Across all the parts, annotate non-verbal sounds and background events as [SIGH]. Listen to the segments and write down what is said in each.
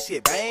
shit bang.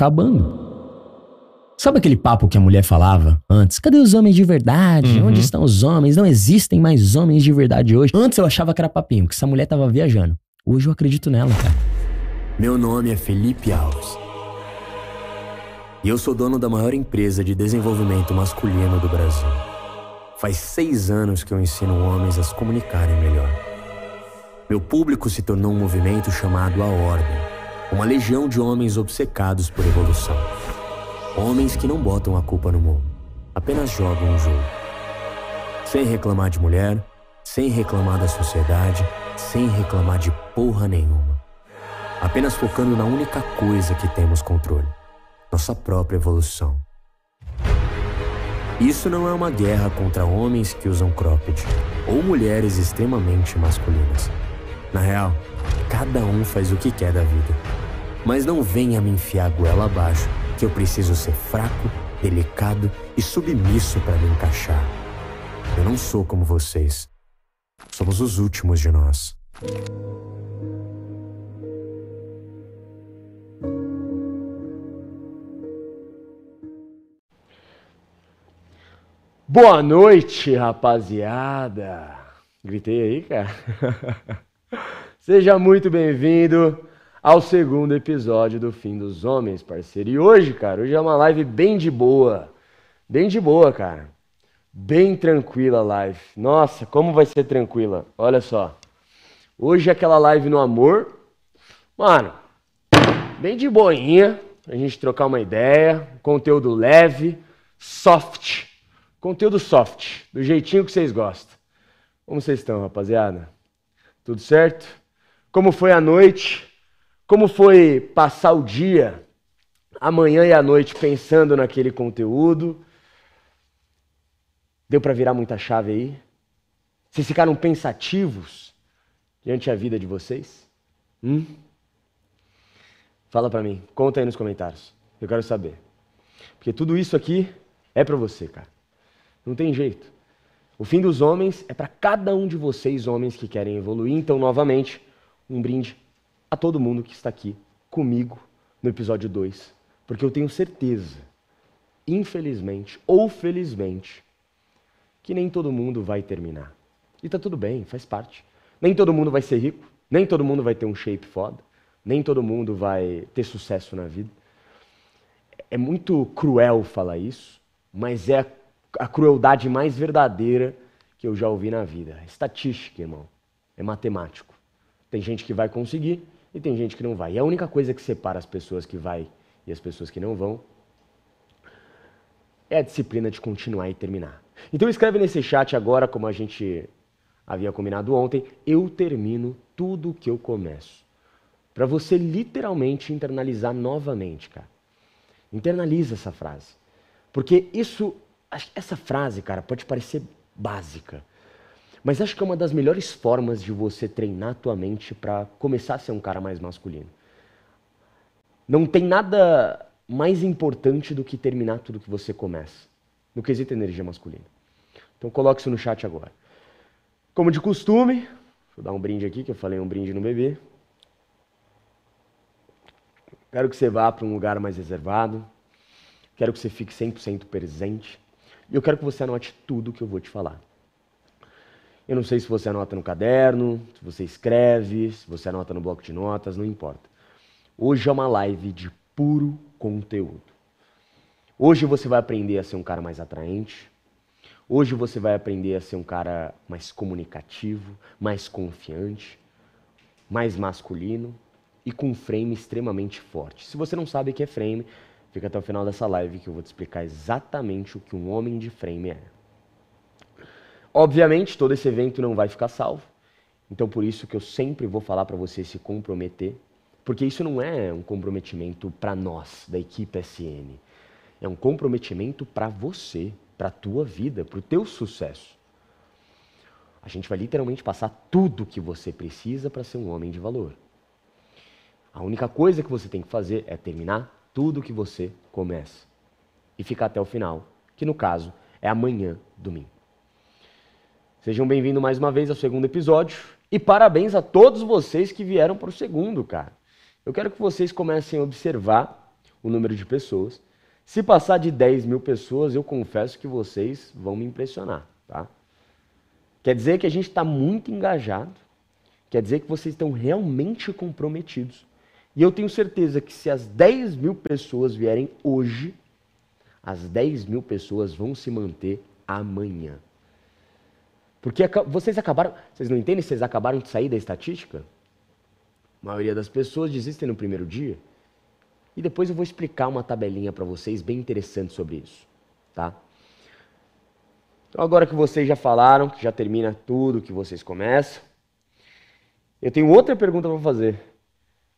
acabando. Sabe aquele papo que a mulher falava antes? Cadê os homens de verdade? Uhum. Onde estão os homens? Não existem mais homens de verdade hoje. Antes eu achava que era papinho, que essa mulher tava viajando. Hoje eu acredito nela, cara. Meu nome é Felipe Alves. E eu sou dono da maior empresa de desenvolvimento masculino do Brasil. Faz seis anos que eu ensino homens a se comunicarem melhor. Meu público se tornou um movimento chamado A Ordem uma legião de homens obcecados por evolução. Homens que não botam a culpa no mundo, apenas jogam o jogo. Sem reclamar de mulher, sem reclamar da sociedade, sem reclamar de porra nenhuma. Apenas focando na única coisa que temos controle: nossa própria evolução. Isso não é uma guerra contra homens que usam cropped ou mulheres extremamente masculinas. Na real, cada um faz o que quer da vida. Mas não venha me enfiar goela abaixo, que eu preciso ser fraco, delicado e submisso para me encaixar. Eu não sou como vocês. Somos os últimos de nós. Boa noite, rapaziada! Gritei aí, cara. [LAUGHS] Seja muito bem-vindo ao segundo episódio do Fim dos Homens, parceiro. E hoje, cara, hoje é uma live bem de boa. Bem de boa, cara. Bem tranquila a live. Nossa, como vai ser tranquila. Olha só. Hoje é aquela live no amor. Mano, bem de boinha. A gente trocar uma ideia. Conteúdo leve, soft. Conteúdo soft, do jeitinho que vocês gostam. Como vocês estão, rapaziada? Tudo certo? Como foi a noite? Como foi passar o dia, a manhã e a noite pensando naquele conteúdo? Deu para virar muita chave aí? Vocês ficaram pensativos diante da vida de vocês? Hum? Fala para mim, conta aí nos comentários. Eu quero saber. Porque tudo isso aqui é para você, cara. Não tem jeito. O fim dos homens é para cada um de vocês, homens que querem evoluir. Então, novamente, um brinde a todo mundo que está aqui comigo no episódio 2, porque eu tenho certeza, infelizmente ou felizmente, que nem todo mundo vai terminar. E tá tudo bem, faz parte. Nem todo mundo vai ser rico, nem todo mundo vai ter um shape foda, nem todo mundo vai ter sucesso na vida. É muito cruel falar isso, mas é a crueldade mais verdadeira que eu já ouvi na vida. É estatística, irmão. É matemático. Tem gente que vai conseguir, e tem gente que não vai. E a única coisa que separa as pessoas que vai e as pessoas que não vão é a disciplina de continuar e terminar. Então escreve nesse chat agora, como a gente havia combinado ontem, eu termino tudo que eu começo. Para você literalmente internalizar novamente, cara. Internaliza essa frase. Porque isso, essa frase, cara, pode parecer básica. Mas acho que é uma das melhores formas de você treinar a tua mente para começar a ser um cara mais masculino. Não tem nada mais importante do que terminar tudo que você começa, no quesito energia masculina. Então coloque isso no chat agora. Como de costume, vou dar um brinde aqui, que eu falei um brinde no bebê. Quero que você vá para um lugar mais reservado. Quero que você fique 100% presente. E eu quero que você anote tudo que eu vou te falar. Eu não sei se você anota no caderno, se você escreve, se você anota no bloco de notas, não importa. Hoje é uma live de puro conteúdo. Hoje você vai aprender a ser um cara mais atraente. Hoje você vai aprender a ser um cara mais comunicativo, mais confiante, mais masculino e com um frame extremamente forte. Se você não sabe o que é frame, fica até o final dessa live que eu vou te explicar exatamente o que um homem de frame é. Obviamente, todo esse evento não vai ficar salvo. Então, por isso que eu sempre vou falar para você se comprometer, porque isso não é um comprometimento para nós, da equipe SN. É um comprometimento para você, para a tua vida, para o teu sucesso. A gente vai literalmente passar tudo que você precisa para ser um homem de valor. A única coisa que você tem que fazer é terminar tudo que você começa e ficar até o final, que no caso é amanhã, domingo. Sejam bem-vindos mais uma vez ao segundo episódio e parabéns a todos vocês que vieram para o segundo, cara. Eu quero que vocês comecem a observar o número de pessoas. Se passar de 10 mil pessoas, eu confesso que vocês vão me impressionar, tá? Quer dizer que a gente está muito engajado, quer dizer que vocês estão realmente comprometidos. E eu tenho certeza que se as 10 mil pessoas vierem hoje, as 10 mil pessoas vão se manter amanhã. Porque vocês acabaram. Vocês não entendem? Vocês acabaram de sair da estatística? A maioria das pessoas desistem no primeiro dia. E depois eu vou explicar uma tabelinha para vocês bem interessante sobre isso, tá? Então agora que vocês já falaram, que já termina tudo que vocês começam, eu tenho outra pergunta para fazer.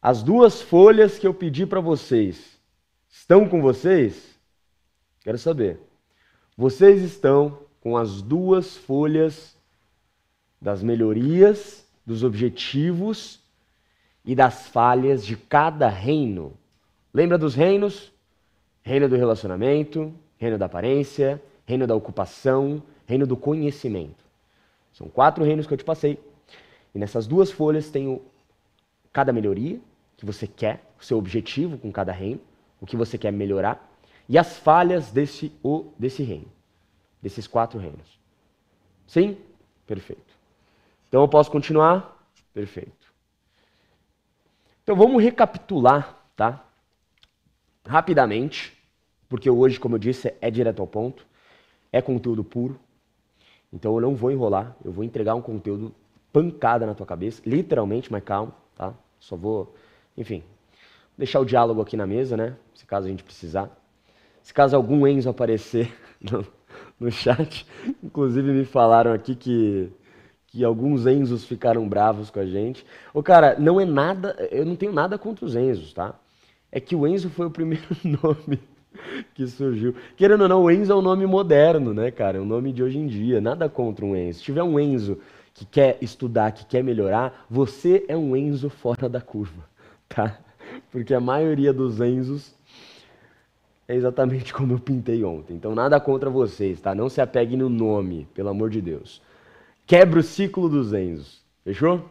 As duas folhas que eu pedi para vocês estão com vocês? Quero saber. Vocês estão com as duas folhas das melhorias, dos objetivos e das falhas de cada reino. Lembra dos reinos? Reino do relacionamento, reino da aparência, reino da ocupação, reino do conhecimento. São quatro reinos que eu te passei. E nessas duas folhas tenho cada melhoria que você quer, o seu objetivo com cada reino, o que você quer melhorar e as falhas desse, o, desse reino, desses quatro reinos. Sim? Perfeito. Então eu posso continuar? Perfeito. Então vamos recapitular, tá? Rapidamente, porque hoje, como eu disse, é direto ao ponto, é conteúdo puro. Então eu não vou enrolar, eu vou entregar um conteúdo pancada na tua cabeça, literalmente, mas calma, tá? Só vou, enfim, deixar o diálogo aqui na mesa, né? Se caso a gente precisar. Se caso algum Enzo aparecer [LAUGHS] no, no chat, inclusive me falaram aqui que que alguns Enzos ficaram bravos com a gente. O cara, não é nada, eu não tenho nada contra os Enzos, tá? É que o Enzo foi o primeiro [LAUGHS] nome que surgiu. Querendo ou não, o Enzo é um nome moderno, né, cara? É um nome de hoje em dia. Nada contra um Enzo. Se tiver um Enzo que quer estudar, que quer melhorar, você é um Enzo fora da curva, [LAUGHS] tá? Porque a maioria dos Enzos é exatamente [LAUGHS] como eu pintei ontem. Então, nada contra vocês, tá? Não se apeguem no nome, pelo amor de Deus quebra o ciclo dos Enzos. Fechou?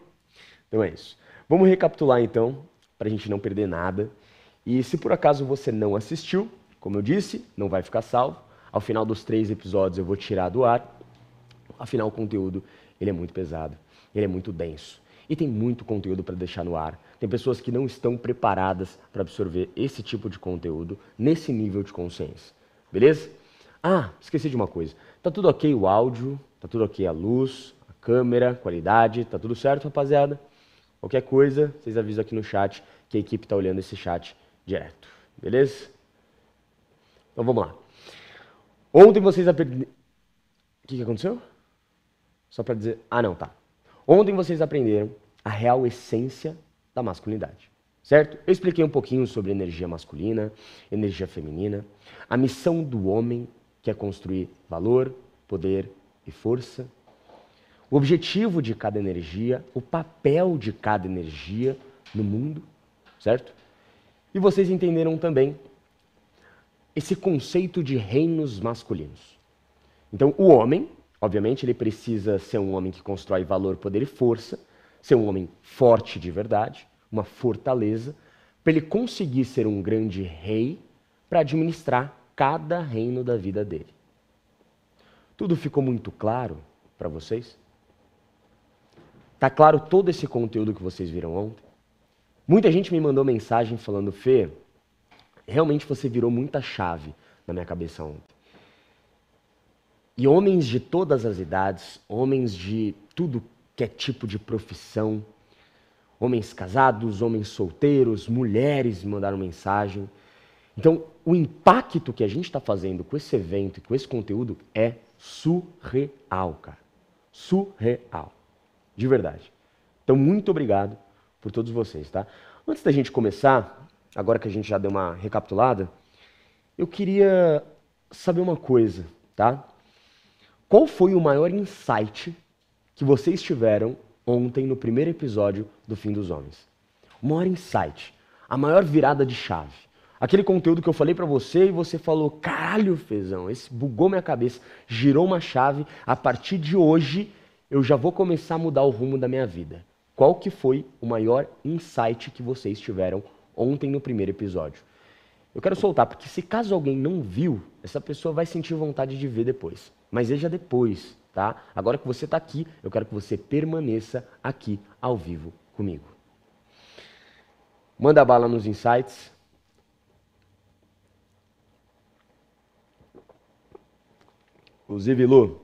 Então é isso. Vamos recapitular então, para a gente não perder nada. E se por acaso você não assistiu, como eu disse, não vai ficar salvo. Ao final dos três episódios eu vou tirar do ar. Afinal, o conteúdo ele é muito pesado, ele é muito denso. E tem muito conteúdo para deixar no ar. Tem pessoas que não estão preparadas para absorver esse tipo de conteúdo nesse nível de consciência. Beleza? Ah, esqueci de uma coisa. Tá tudo ok o áudio, Tá tudo ok, a luz, a câmera, qualidade, tá tudo certo, rapaziada? Qualquer coisa, vocês avisam aqui no chat que a equipe tá olhando esse chat direto, beleza? Então vamos lá. Ontem vocês aprenderam... O que, que aconteceu? Só para dizer... Ah, não, tá. Ontem vocês aprenderam a real essência da masculinidade, certo? Eu expliquei um pouquinho sobre energia masculina, energia feminina, a missão do homem, que é construir valor, poder e força, o objetivo de cada energia, o papel de cada energia no mundo, certo? E vocês entenderam também esse conceito de reinos masculinos. Então, o homem, obviamente, ele precisa ser um homem que constrói valor, poder e força, ser um homem forte de verdade, uma fortaleza, para ele conseguir ser um grande rei para administrar cada reino da vida dele. Tudo ficou muito claro para vocês? Tá claro todo esse conteúdo que vocês viram ontem? Muita gente me mandou mensagem falando, Fê, realmente você virou muita chave na minha cabeça ontem. E homens de todas as idades, homens de tudo que é tipo de profissão, homens casados, homens solteiros, mulheres mandaram mensagem. Então, o impacto que a gente está fazendo com esse evento e com esse conteúdo é surreal, cara. Surreal. De verdade. Então, muito obrigado por todos vocês, tá? Antes da gente começar, agora que a gente já deu uma recapitulada, eu queria saber uma coisa, tá? Qual foi o maior insight que vocês tiveram ontem no primeiro episódio do Fim dos Homens? O maior insight, a maior virada de chave. Aquele conteúdo que eu falei para você e você falou: "Caralho, Fezão, esse bugou minha cabeça, girou uma chave, a partir de hoje eu já vou começar a mudar o rumo da minha vida". Qual que foi o maior insight que vocês tiveram ontem no primeiro episódio? Eu quero soltar porque se caso alguém não viu, essa pessoa vai sentir vontade de ver depois. Mas veja depois, tá? Agora que você está aqui, eu quero que você permaneça aqui ao vivo comigo. Manda bala nos insights. Inclusive, Lu,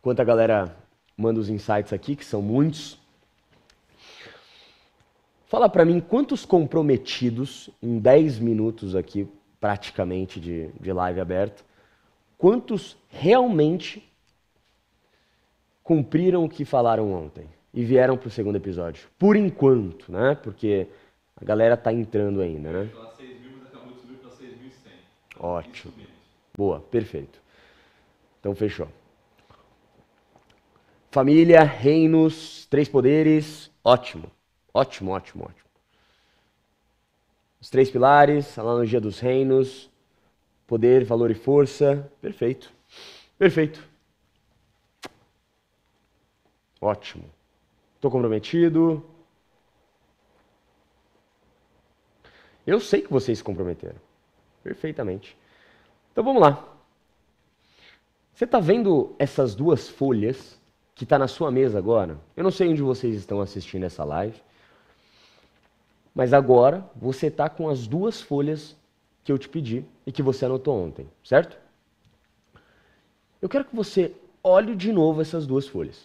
enquanto a galera manda os insights aqui, que são muitos, fala para mim quantos comprometidos em 10 minutos aqui, praticamente, de, de live aberta, quantos realmente cumpriram o que falaram ontem e vieram para o segundo episódio? Por enquanto, né? Porque a galera tá entrando ainda, né? Ótimo. Boa, perfeito. Então fechou. Família, reinos, três poderes, ótimo. Ótimo, ótimo, ótimo. Os três pilares, analogia dos reinos, poder, valor e força. Perfeito. Perfeito. Ótimo. Estou comprometido. Eu sei que vocês se comprometeram. Perfeitamente. Então vamos lá. Você está vendo essas duas folhas que está na sua mesa agora? Eu não sei onde vocês estão assistindo essa live, mas agora você está com as duas folhas que eu te pedi e que você anotou ontem, certo? Eu quero que você olhe de novo essas duas folhas.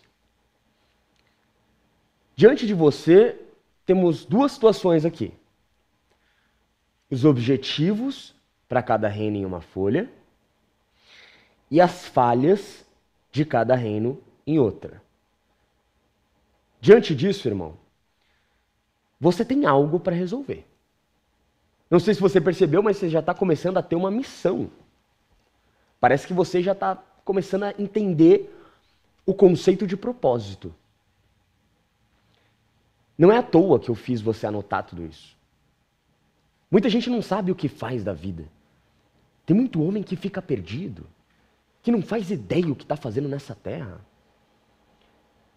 Diante de você, temos duas situações aqui: os objetivos para cada reino em uma folha e as falhas de cada reino em outra. Diante disso, irmão, você tem algo para resolver. Não sei se você percebeu, mas você já está começando a ter uma missão. Parece que você já está começando a entender o conceito de propósito. Não é à toa que eu fiz você anotar tudo isso. Muita gente não sabe o que faz da vida. Tem muito homem que fica perdido, que não faz ideia o que está fazendo nessa terra.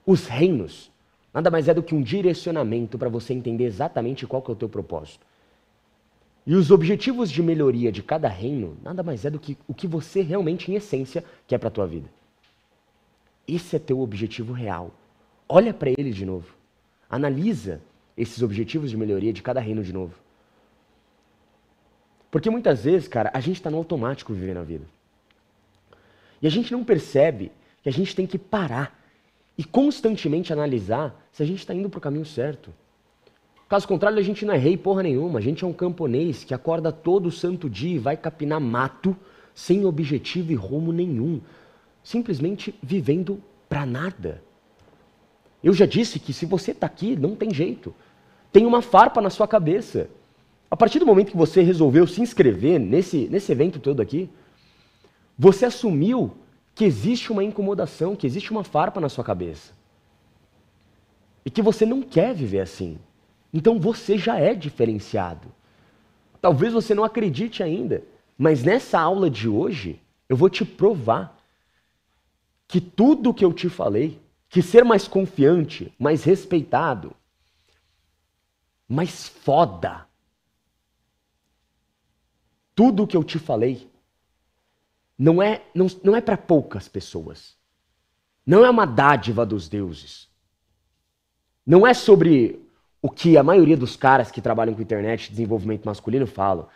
Os reinos nada mais é do que um direcionamento para você entender exatamente qual que é o teu propósito. E os objetivos de melhoria de cada reino nada mais é do que o que você realmente, em essência, quer para a tua vida. Esse é teu objetivo real. Olha para ele de novo. Analisa esses objetivos de melhoria de cada reino de novo. Porque muitas vezes, cara, a gente está no automático vivendo a vida. E a gente não percebe que a gente tem que parar e constantemente analisar se a gente está indo para o caminho certo. Caso contrário, a gente não é rei porra nenhuma. A gente é um camponês que acorda todo santo dia e vai capinar mato sem objetivo e rumo nenhum. Simplesmente vivendo para nada. Eu já disse que se você está aqui, não tem jeito. Tem uma farpa na sua cabeça. A partir do momento que você resolveu se inscrever nesse, nesse evento todo aqui, você assumiu que existe uma incomodação, que existe uma farpa na sua cabeça. E que você não quer viver assim. Então você já é diferenciado. Talvez você não acredite ainda, mas nessa aula de hoje eu vou te provar que tudo que eu te falei, que ser mais confiante, mais respeitado, mais foda, tudo o que eu te falei não é, não, não é para poucas pessoas. Não é uma dádiva dos deuses. Não é sobre o que a maioria dos caras que trabalham com internet, desenvolvimento masculino, falam.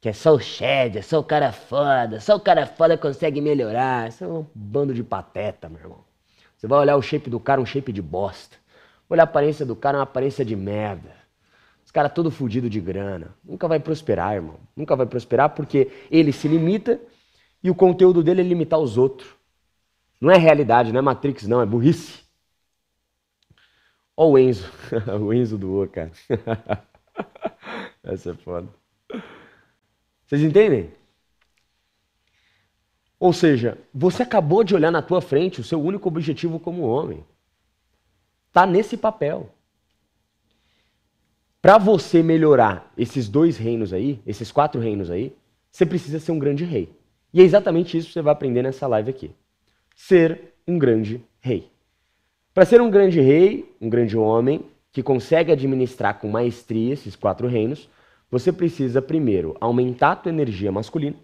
Que é só o Shed, é só o cara foda, só o cara foda consegue melhorar. Isso é um bando de pateta, meu irmão. Você vai olhar o shape do cara, um shape de bosta. Olha a aparência do cara, é uma aparência de merda cara todo fudido de grana. Nunca vai prosperar, irmão. Nunca vai prosperar porque ele se limita e o conteúdo dele é limitar os outros. Não é realidade, não é Matrix, não, é burrice. Ó o Enzo. [LAUGHS] o Enzo do cara. [LAUGHS] Essa é foda. Vocês entendem? Ou seja, você acabou de olhar na tua frente o seu único objetivo como homem. Tá nesse papel. Para você melhorar esses dois reinos aí, esses quatro reinos aí, você precisa ser um grande rei. E é exatamente isso que você vai aprender nessa live aqui. Ser um grande rei. Para ser um grande rei, um grande homem que consegue administrar com maestria esses quatro reinos, você precisa primeiro aumentar a tua energia masculina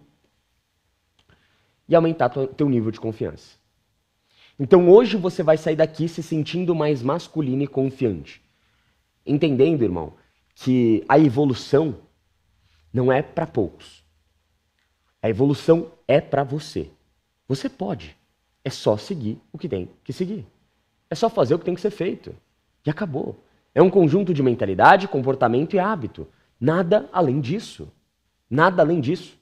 e aumentar teu nível de confiança. Então hoje você vai sair daqui se sentindo mais masculino e confiante. Entendendo, irmão, que a evolução não é para poucos. A evolução é para você. Você pode. É só seguir o que tem que seguir. É só fazer o que tem que ser feito. E acabou. É um conjunto de mentalidade, comportamento e hábito. Nada além disso. Nada além disso.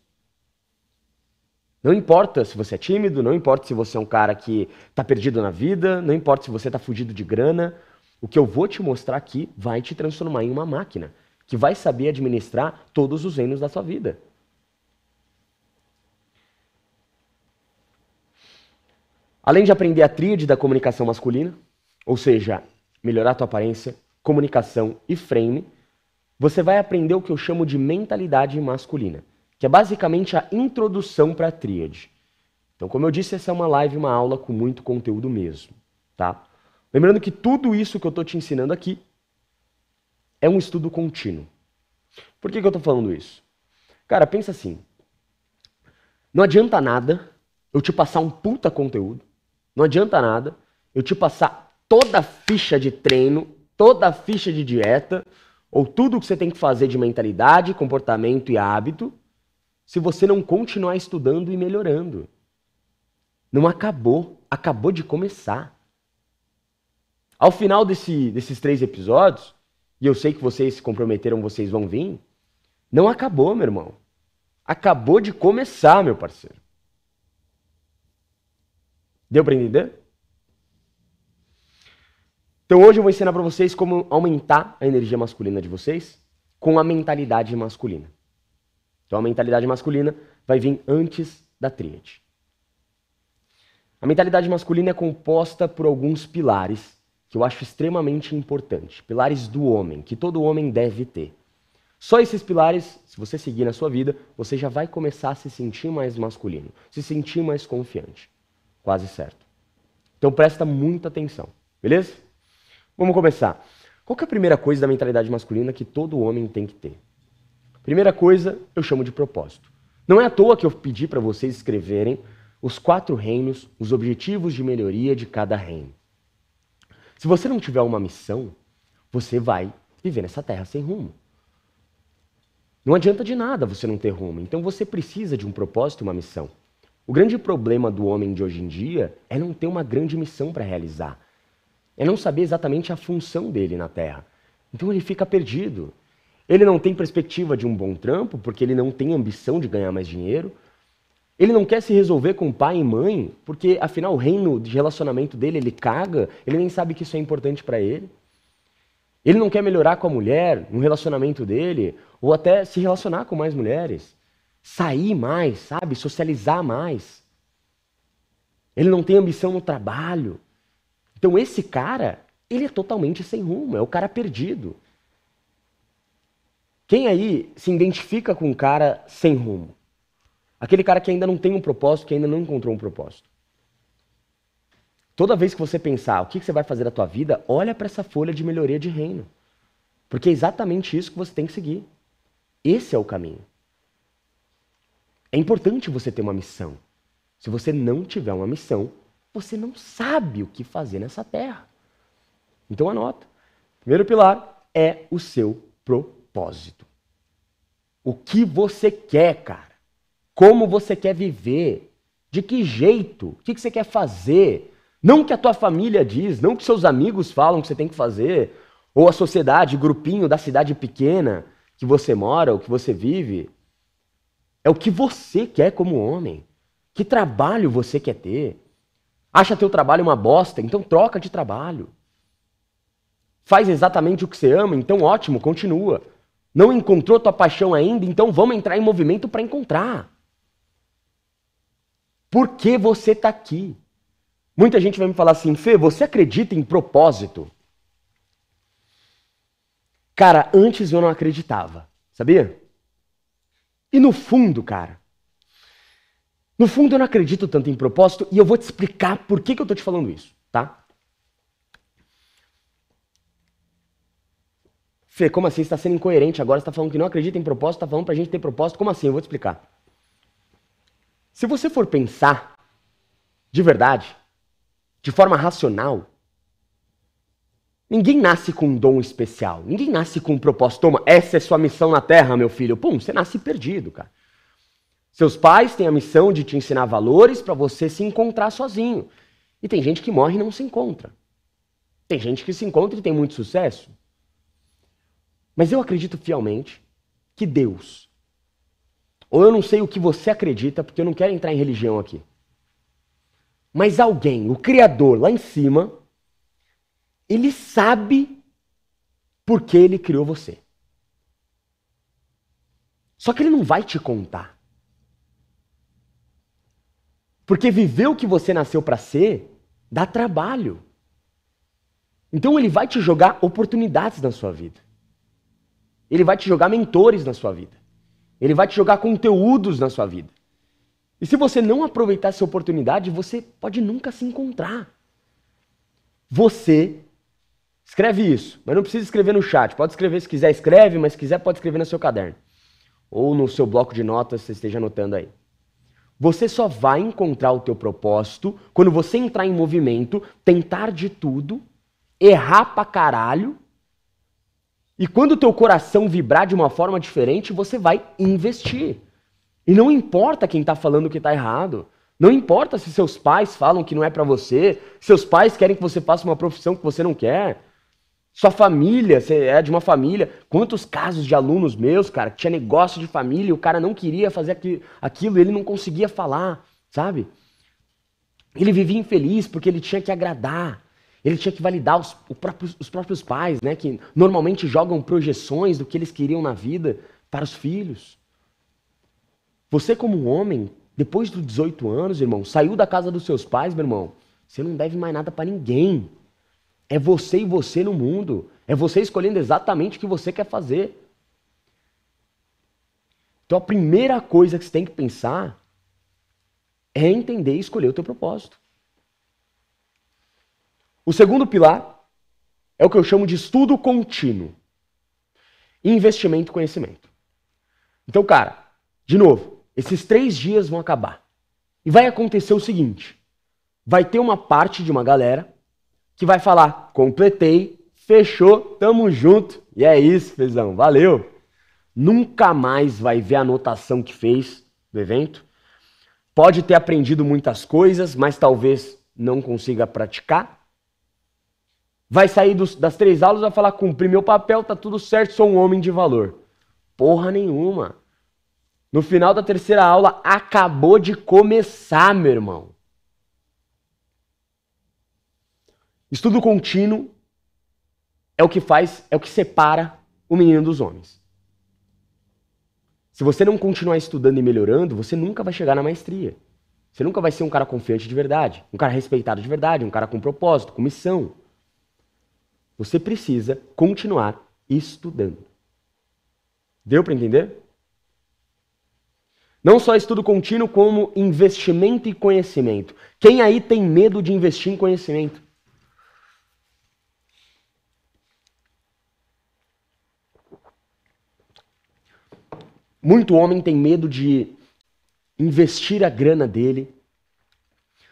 Não importa se você é tímido, não importa se você é um cara que está perdido na vida, não importa se você está fugido de grana, o que eu vou te mostrar aqui vai te transformar em uma máquina que vai saber administrar todos os reinos da sua vida. Além de aprender a tríade da comunicação masculina, ou seja, melhorar tua aparência, comunicação e frame, você vai aprender o que eu chamo de mentalidade masculina, que é basicamente a introdução para a tríade. Então, como eu disse, essa é uma live, uma aula com muito conteúdo mesmo, tá? Lembrando que tudo isso que eu estou te ensinando aqui é um estudo contínuo. Por que, que eu estou falando isso? Cara, pensa assim. Não adianta nada eu te passar um puta conteúdo. Não adianta nada eu te passar toda a ficha de treino, toda a ficha de dieta, ou tudo o que você tem que fazer de mentalidade, comportamento e hábito, se você não continuar estudando e melhorando. Não acabou, acabou de começar. Ao final desse, desses três episódios, e eu sei que vocês se comprometeram, vocês vão vir, não acabou, meu irmão. Acabou de começar, meu parceiro. Deu para entender? Então hoje eu vou ensinar para vocês como aumentar a energia masculina de vocês com a mentalidade masculina. Então a mentalidade masculina vai vir antes da tríade. A mentalidade masculina é composta por alguns pilares que eu acho extremamente importante, pilares do homem, que todo homem deve ter. Só esses pilares, se você seguir na sua vida, você já vai começar a se sentir mais masculino, se sentir mais confiante. Quase certo. Então presta muita atenção, beleza? Vamos começar. Qual é a primeira coisa da mentalidade masculina que todo homem tem que ter? Primeira coisa, eu chamo de propósito. Não é à toa que eu pedi para vocês escreverem os quatro reinos, os objetivos de melhoria de cada reino. Se você não tiver uma missão, você vai viver nessa terra sem rumo. Não adianta de nada você não ter rumo. Então você precisa de um propósito, uma missão. O grande problema do homem de hoje em dia é não ter uma grande missão para realizar. É não saber exatamente a função dele na terra. Então ele fica perdido. Ele não tem perspectiva de um bom trampo, porque ele não tem ambição de ganhar mais dinheiro, ele não quer se resolver com pai e mãe, porque afinal o reino de relacionamento dele, ele caga, ele nem sabe que isso é importante para ele. Ele não quer melhorar com a mulher, no relacionamento dele, ou até se relacionar com mais mulheres, sair mais, sabe, socializar mais. Ele não tem ambição no trabalho. Então esse cara, ele é totalmente sem rumo, é o cara perdido. Quem aí se identifica com um cara sem rumo? Aquele cara que ainda não tem um propósito, que ainda não encontrou um propósito. Toda vez que você pensar o que você vai fazer da tua vida, olha para essa folha de melhoria de reino. Porque é exatamente isso que você tem que seguir. Esse é o caminho. É importante você ter uma missão. Se você não tiver uma missão, você não sabe o que fazer nessa terra. Então anota. Primeiro pilar é o seu propósito. O que você quer, cara? como você quer viver, de que jeito, o que, você quer fazer. Não que a tua família diz, não que seus amigos falam que você tem que fazer, ou a sociedade, grupinho da cidade pequena que você mora ou que você vive. É o que você quer como homem. Que trabalho você quer ter? Acha teu trabalho uma bosta? Então troca de trabalho. Faz exatamente o que você ama? Então ótimo, continua. Não encontrou tua paixão ainda? Então vamos entrar em movimento para encontrar. Por que você está aqui? Muita gente vai me falar assim, Fê, você acredita em propósito? Cara, antes eu não acreditava, sabia? E no fundo, cara, no fundo eu não acredito tanto em propósito e eu vou te explicar por que, que eu tô te falando isso, tá? Fê, como assim? Você está sendo incoerente agora? Você está falando que não acredita em propósito, está falando pra gente ter propósito. Como assim? Eu vou te explicar. Se você for pensar de verdade, de forma racional, ninguém nasce com um dom especial, ninguém nasce com um propósito. Toma, essa é sua missão na Terra, meu filho. Pum, você nasce perdido, cara. Seus pais têm a missão de te ensinar valores para você se encontrar sozinho. E tem gente que morre e não se encontra. Tem gente que se encontra e tem muito sucesso. Mas eu acredito fielmente que Deus ou eu não sei o que você acredita, porque eu não quero entrar em religião aqui. Mas alguém, o Criador lá em cima, ele sabe por que ele criou você. Só que ele não vai te contar. Porque viver o que você nasceu para ser dá trabalho. Então ele vai te jogar oportunidades na sua vida. Ele vai te jogar mentores na sua vida. Ele vai te jogar conteúdos na sua vida. E se você não aproveitar essa oportunidade, você pode nunca se encontrar. Você escreve isso, mas não precisa escrever no chat. Pode escrever se quiser, escreve, mas se quiser pode escrever no seu caderno ou no seu bloco de notas, você esteja anotando aí. Você só vai encontrar o teu propósito quando você entrar em movimento, tentar de tudo, errar pra caralho e quando o teu coração vibrar de uma forma diferente, você vai investir. E não importa quem está falando que está errado. Não importa se seus pais falam que não é para você, seus pais querem que você faça uma profissão que você não quer. Sua família, você é de uma família. Quantos casos de alunos meus, cara, que tinha negócio de família e o cara não queria fazer aquilo, ele não conseguia falar, sabe? Ele vivia infeliz porque ele tinha que agradar. Ele tinha que validar os, próprios, os próprios pais, né, que normalmente jogam projeções do que eles queriam na vida para os filhos. Você, como homem, depois dos 18 anos, irmão, saiu da casa dos seus pais, meu irmão, você não deve mais nada para ninguém. É você e você no mundo. É você escolhendo exatamente o que você quer fazer. Então a primeira coisa que você tem que pensar é entender e escolher o teu propósito. O segundo pilar é o que eu chamo de estudo contínuo. Investimento e conhecimento. Então, cara, de novo, esses três dias vão acabar. E vai acontecer o seguinte: vai ter uma parte de uma galera que vai falar, completei, fechou, tamo junto. E é isso, Fezão, valeu! Nunca mais vai ver a anotação que fez do evento. Pode ter aprendido muitas coisas, mas talvez não consiga praticar vai sair dos, das três aulas e vai falar: cumpri meu papel, tá tudo certo, sou um homem de valor. Porra nenhuma. No final da terceira aula, acabou de começar, meu irmão. Estudo contínuo é o que faz, é o que separa o menino dos homens. Se você não continuar estudando e melhorando, você nunca vai chegar na maestria. Você nunca vai ser um cara confiante de verdade, um cara respeitado de verdade, um cara com propósito, com missão. Você precisa continuar estudando. Deu para entender? Não só estudo contínuo, como investimento e conhecimento. Quem aí tem medo de investir em conhecimento? Muito homem tem medo de investir a grana dele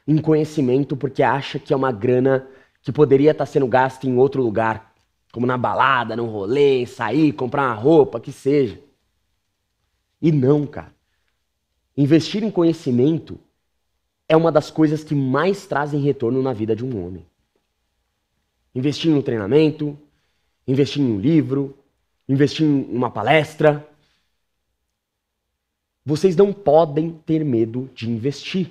em conhecimento porque acha que é uma grana que poderia estar tá sendo gasto em outro lugar, como na balada, num rolê, sair, comprar uma roupa, que seja. E não, cara. Investir em conhecimento é uma das coisas que mais trazem retorno na vida de um homem. Investir em um treinamento, investir em um livro, investir em uma palestra. Vocês não podem ter medo de investir.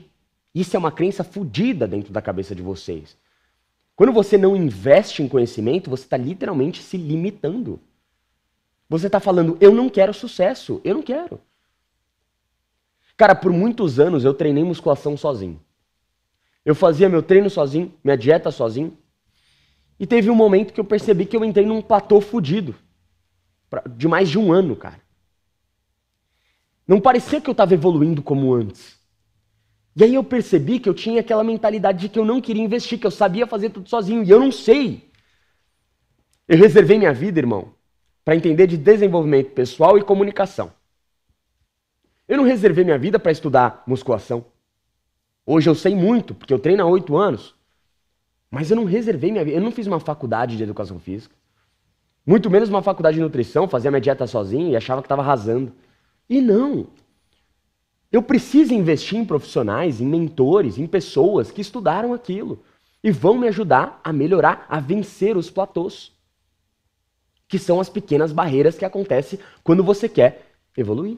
Isso é uma crença fodida dentro da cabeça de vocês. Quando você não investe em conhecimento, você está literalmente se limitando. Você está falando, eu não quero sucesso, eu não quero. Cara, por muitos anos eu treinei musculação sozinho. Eu fazia meu treino sozinho, minha dieta sozinho. E teve um momento que eu percebi que eu entrei num platô fudido. De mais de um ano, cara. Não parecia que eu estava evoluindo como antes. E aí eu percebi que eu tinha aquela mentalidade de que eu não queria investir, que eu sabia fazer tudo sozinho e eu não sei. Eu reservei minha vida, irmão, para entender de desenvolvimento pessoal e comunicação. Eu não reservei minha vida para estudar musculação. Hoje eu sei muito, porque eu treino há oito anos. Mas eu não reservei minha vida. Eu não fiz uma faculdade de educação física. Muito menos uma faculdade de nutrição, fazia minha dieta sozinho e achava que estava arrasando. E não, eu preciso investir em profissionais, em mentores, em pessoas que estudaram aquilo e vão me ajudar a melhorar, a vencer os platôs, que são as pequenas barreiras que acontecem quando você quer evoluir.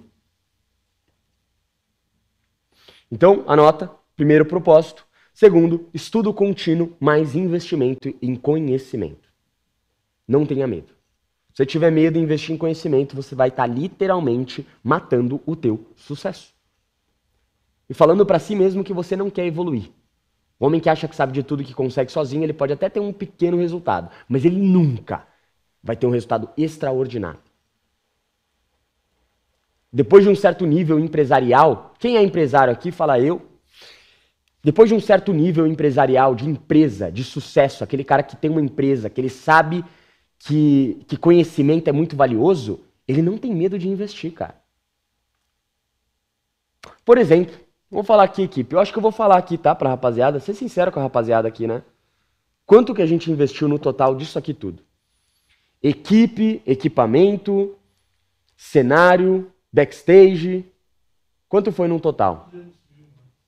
Então, anota, primeiro propósito. Segundo, estudo contínuo mais investimento em conhecimento. Não tenha medo. Se você tiver medo de investir em conhecimento, você vai estar literalmente matando o teu sucesso e falando para si mesmo que você não quer evoluir. O homem que acha que sabe de tudo que consegue sozinho, ele pode até ter um pequeno resultado, mas ele nunca vai ter um resultado extraordinário. Depois de um certo nível empresarial, quem é empresário aqui fala eu. Depois de um certo nível empresarial, de empresa, de sucesso, aquele cara que tem uma empresa, que ele sabe que, que conhecimento é muito valioso, ele não tem medo de investir, cara. Por exemplo, Vou falar aqui, equipe. Eu acho que eu vou falar aqui, tá? Pra rapaziada. Ser sincero com a rapaziada aqui, né? Quanto que a gente investiu no total disso aqui tudo? Equipe, equipamento, cenário, backstage. Quanto foi no total?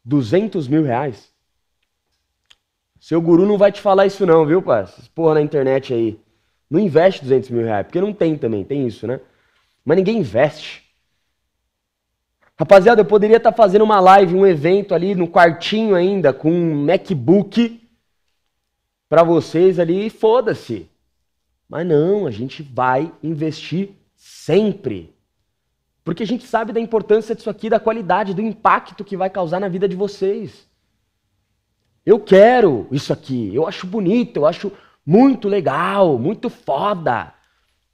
200 mil reais? Seu guru não vai te falar isso não, viu, parça? Porra na internet aí. Não investe 200 mil reais, porque não tem também, tem isso, né? Mas ninguém investe. Rapaziada, eu poderia estar tá fazendo uma live, um evento ali no quartinho ainda, com um MacBook para vocês ali e foda-se. Mas não, a gente vai investir sempre. Porque a gente sabe da importância disso aqui, da qualidade, do impacto que vai causar na vida de vocês. Eu quero isso aqui, eu acho bonito, eu acho muito legal, muito foda.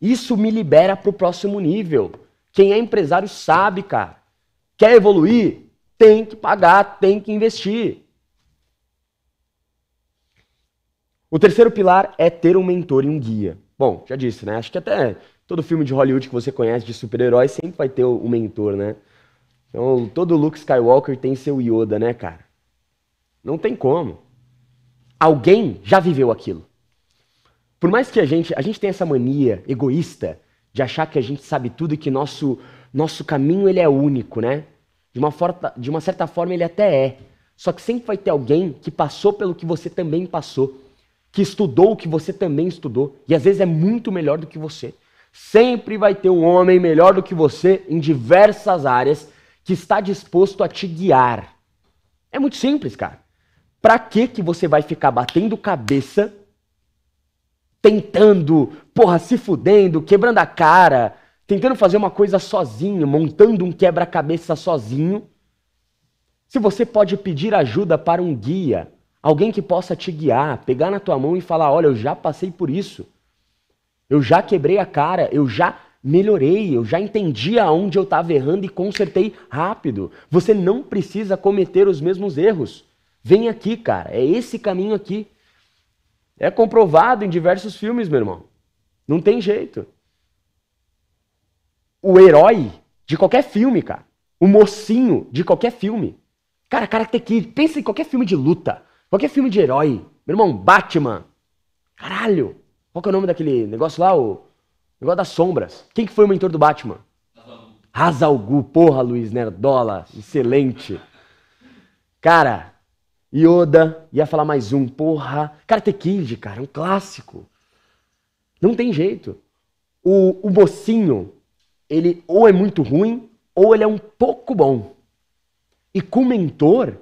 Isso me libera para o próximo nível. Quem é empresário sabe, cara. Quer evoluir? Tem que pagar, tem que investir. O terceiro pilar é ter um mentor e um guia. Bom, já disse, né? Acho que até todo filme de Hollywood que você conhece de super-herói sempre vai ter um mentor, né? Então, todo Luke Skywalker tem seu Yoda, né, cara? Não tem como. Alguém já viveu aquilo. Por mais que a gente, a gente tem essa mania egoísta de achar que a gente sabe tudo e que nosso nosso caminho ele é único, né? De uma, forma, de uma certa forma ele até é. Só que sempre vai ter alguém que passou pelo que você também passou, que estudou o que você também estudou, e às vezes é muito melhor do que você. Sempre vai ter um homem melhor do que você em diversas áreas que está disposto a te guiar. É muito simples, cara. Pra que que você vai ficar batendo cabeça, tentando, porra, se fudendo, quebrando a cara, tentando fazer uma coisa sozinho, montando um quebra-cabeça sozinho, se você pode pedir ajuda para um guia, alguém que possa te guiar, pegar na tua mão e falar: olha, eu já passei por isso, eu já quebrei a cara, eu já melhorei, eu já entendi aonde eu estava errando e consertei rápido. Você não precisa cometer os mesmos erros. Vem aqui, cara, é esse caminho aqui. É comprovado em diversos filmes, meu irmão. Não tem jeito o herói de qualquer filme, cara. O mocinho de qualquer filme. Cara, Karate Kid, pensa em qualquer filme de luta. Qualquer filme de herói. Meu irmão, Batman. Caralho. Qual que é o nome daquele negócio lá? O negócio das sombras. Quem que foi o mentor do Batman? Hazalgu. Porra, Luiz Nerdola. Excelente. Cara, Yoda. Ia falar mais um. Porra. Karate Kid, cara. É um clássico. Não tem jeito. O, o mocinho ele ou é muito ruim ou ele é um pouco bom. E com o mentor,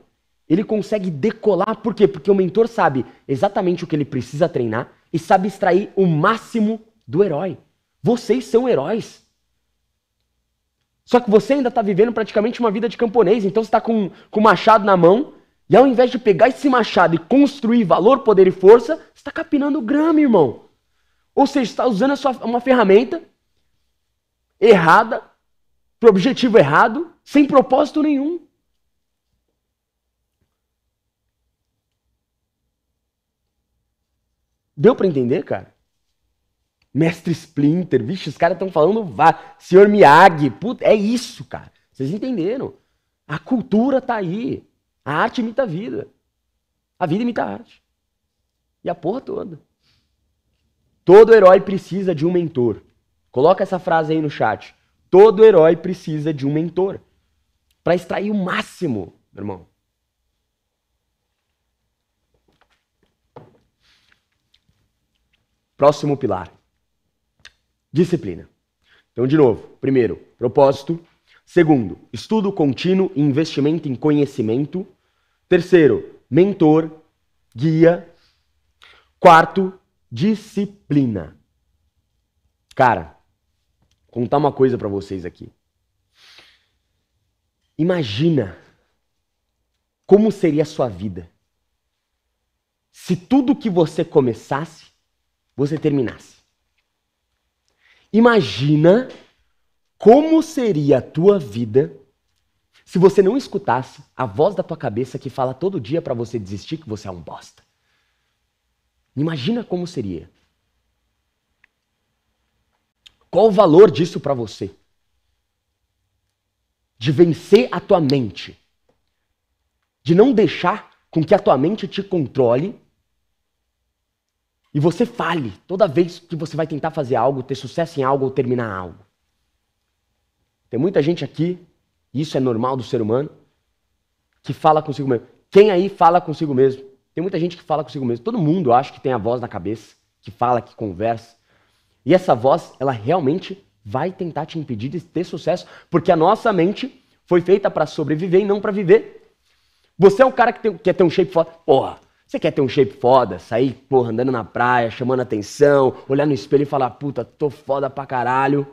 ele consegue decolar, por quê? Porque o mentor sabe exatamente o que ele precisa treinar e sabe extrair o máximo do herói. Vocês são heróis. Só que você ainda está vivendo praticamente uma vida de camponês, então você está com, com o machado na mão, e ao invés de pegar esse machado e construir valor, poder e força, você está capinando grama, irmão. Ou seja, está usando sua, uma ferramenta errada, para objetivo errado, sem propósito nenhum. Deu para entender, cara? Mestre Splinter, vixe, os caras estão falando vá, Senhor Miyagi, puta, é isso, cara. Vocês entenderam? A cultura tá aí. A arte imita a vida. A vida imita a arte. E a porra toda. Todo herói precisa de um mentor. Coloca essa frase aí no chat. Todo herói precisa de um mentor para extrair o máximo, meu irmão. Próximo pilar. Disciplina. Então, de novo, primeiro, propósito. Segundo, estudo contínuo e investimento em conhecimento. Terceiro, mentor, guia. Quarto, disciplina. Cara, contar uma coisa para vocês aqui. Imagina como seria a sua vida se tudo que você começasse, você terminasse. Imagina como seria a tua vida se você não escutasse a voz da tua cabeça que fala todo dia para você desistir que você é um bosta. Imagina como seria. Qual o valor disso para você? De vencer a tua mente. De não deixar com que a tua mente te controle e você fale toda vez que você vai tentar fazer algo, ter sucesso em algo ou terminar algo. Tem muita gente aqui, e isso é normal do ser humano, que fala consigo mesmo. Quem aí fala consigo mesmo? Tem muita gente que fala consigo mesmo. Todo mundo acha que tem a voz na cabeça, que fala, que conversa. E essa voz, ela realmente vai tentar te impedir de ter sucesso, porque a nossa mente foi feita para sobreviver e não para viver. Você é um cara que tem, quer ter um shape foda. Porra, você quer ter um shape foda, sair, porra, andando na praia, chamando atenção, olhar no espelho e falar, puta, tô foda pra caralho.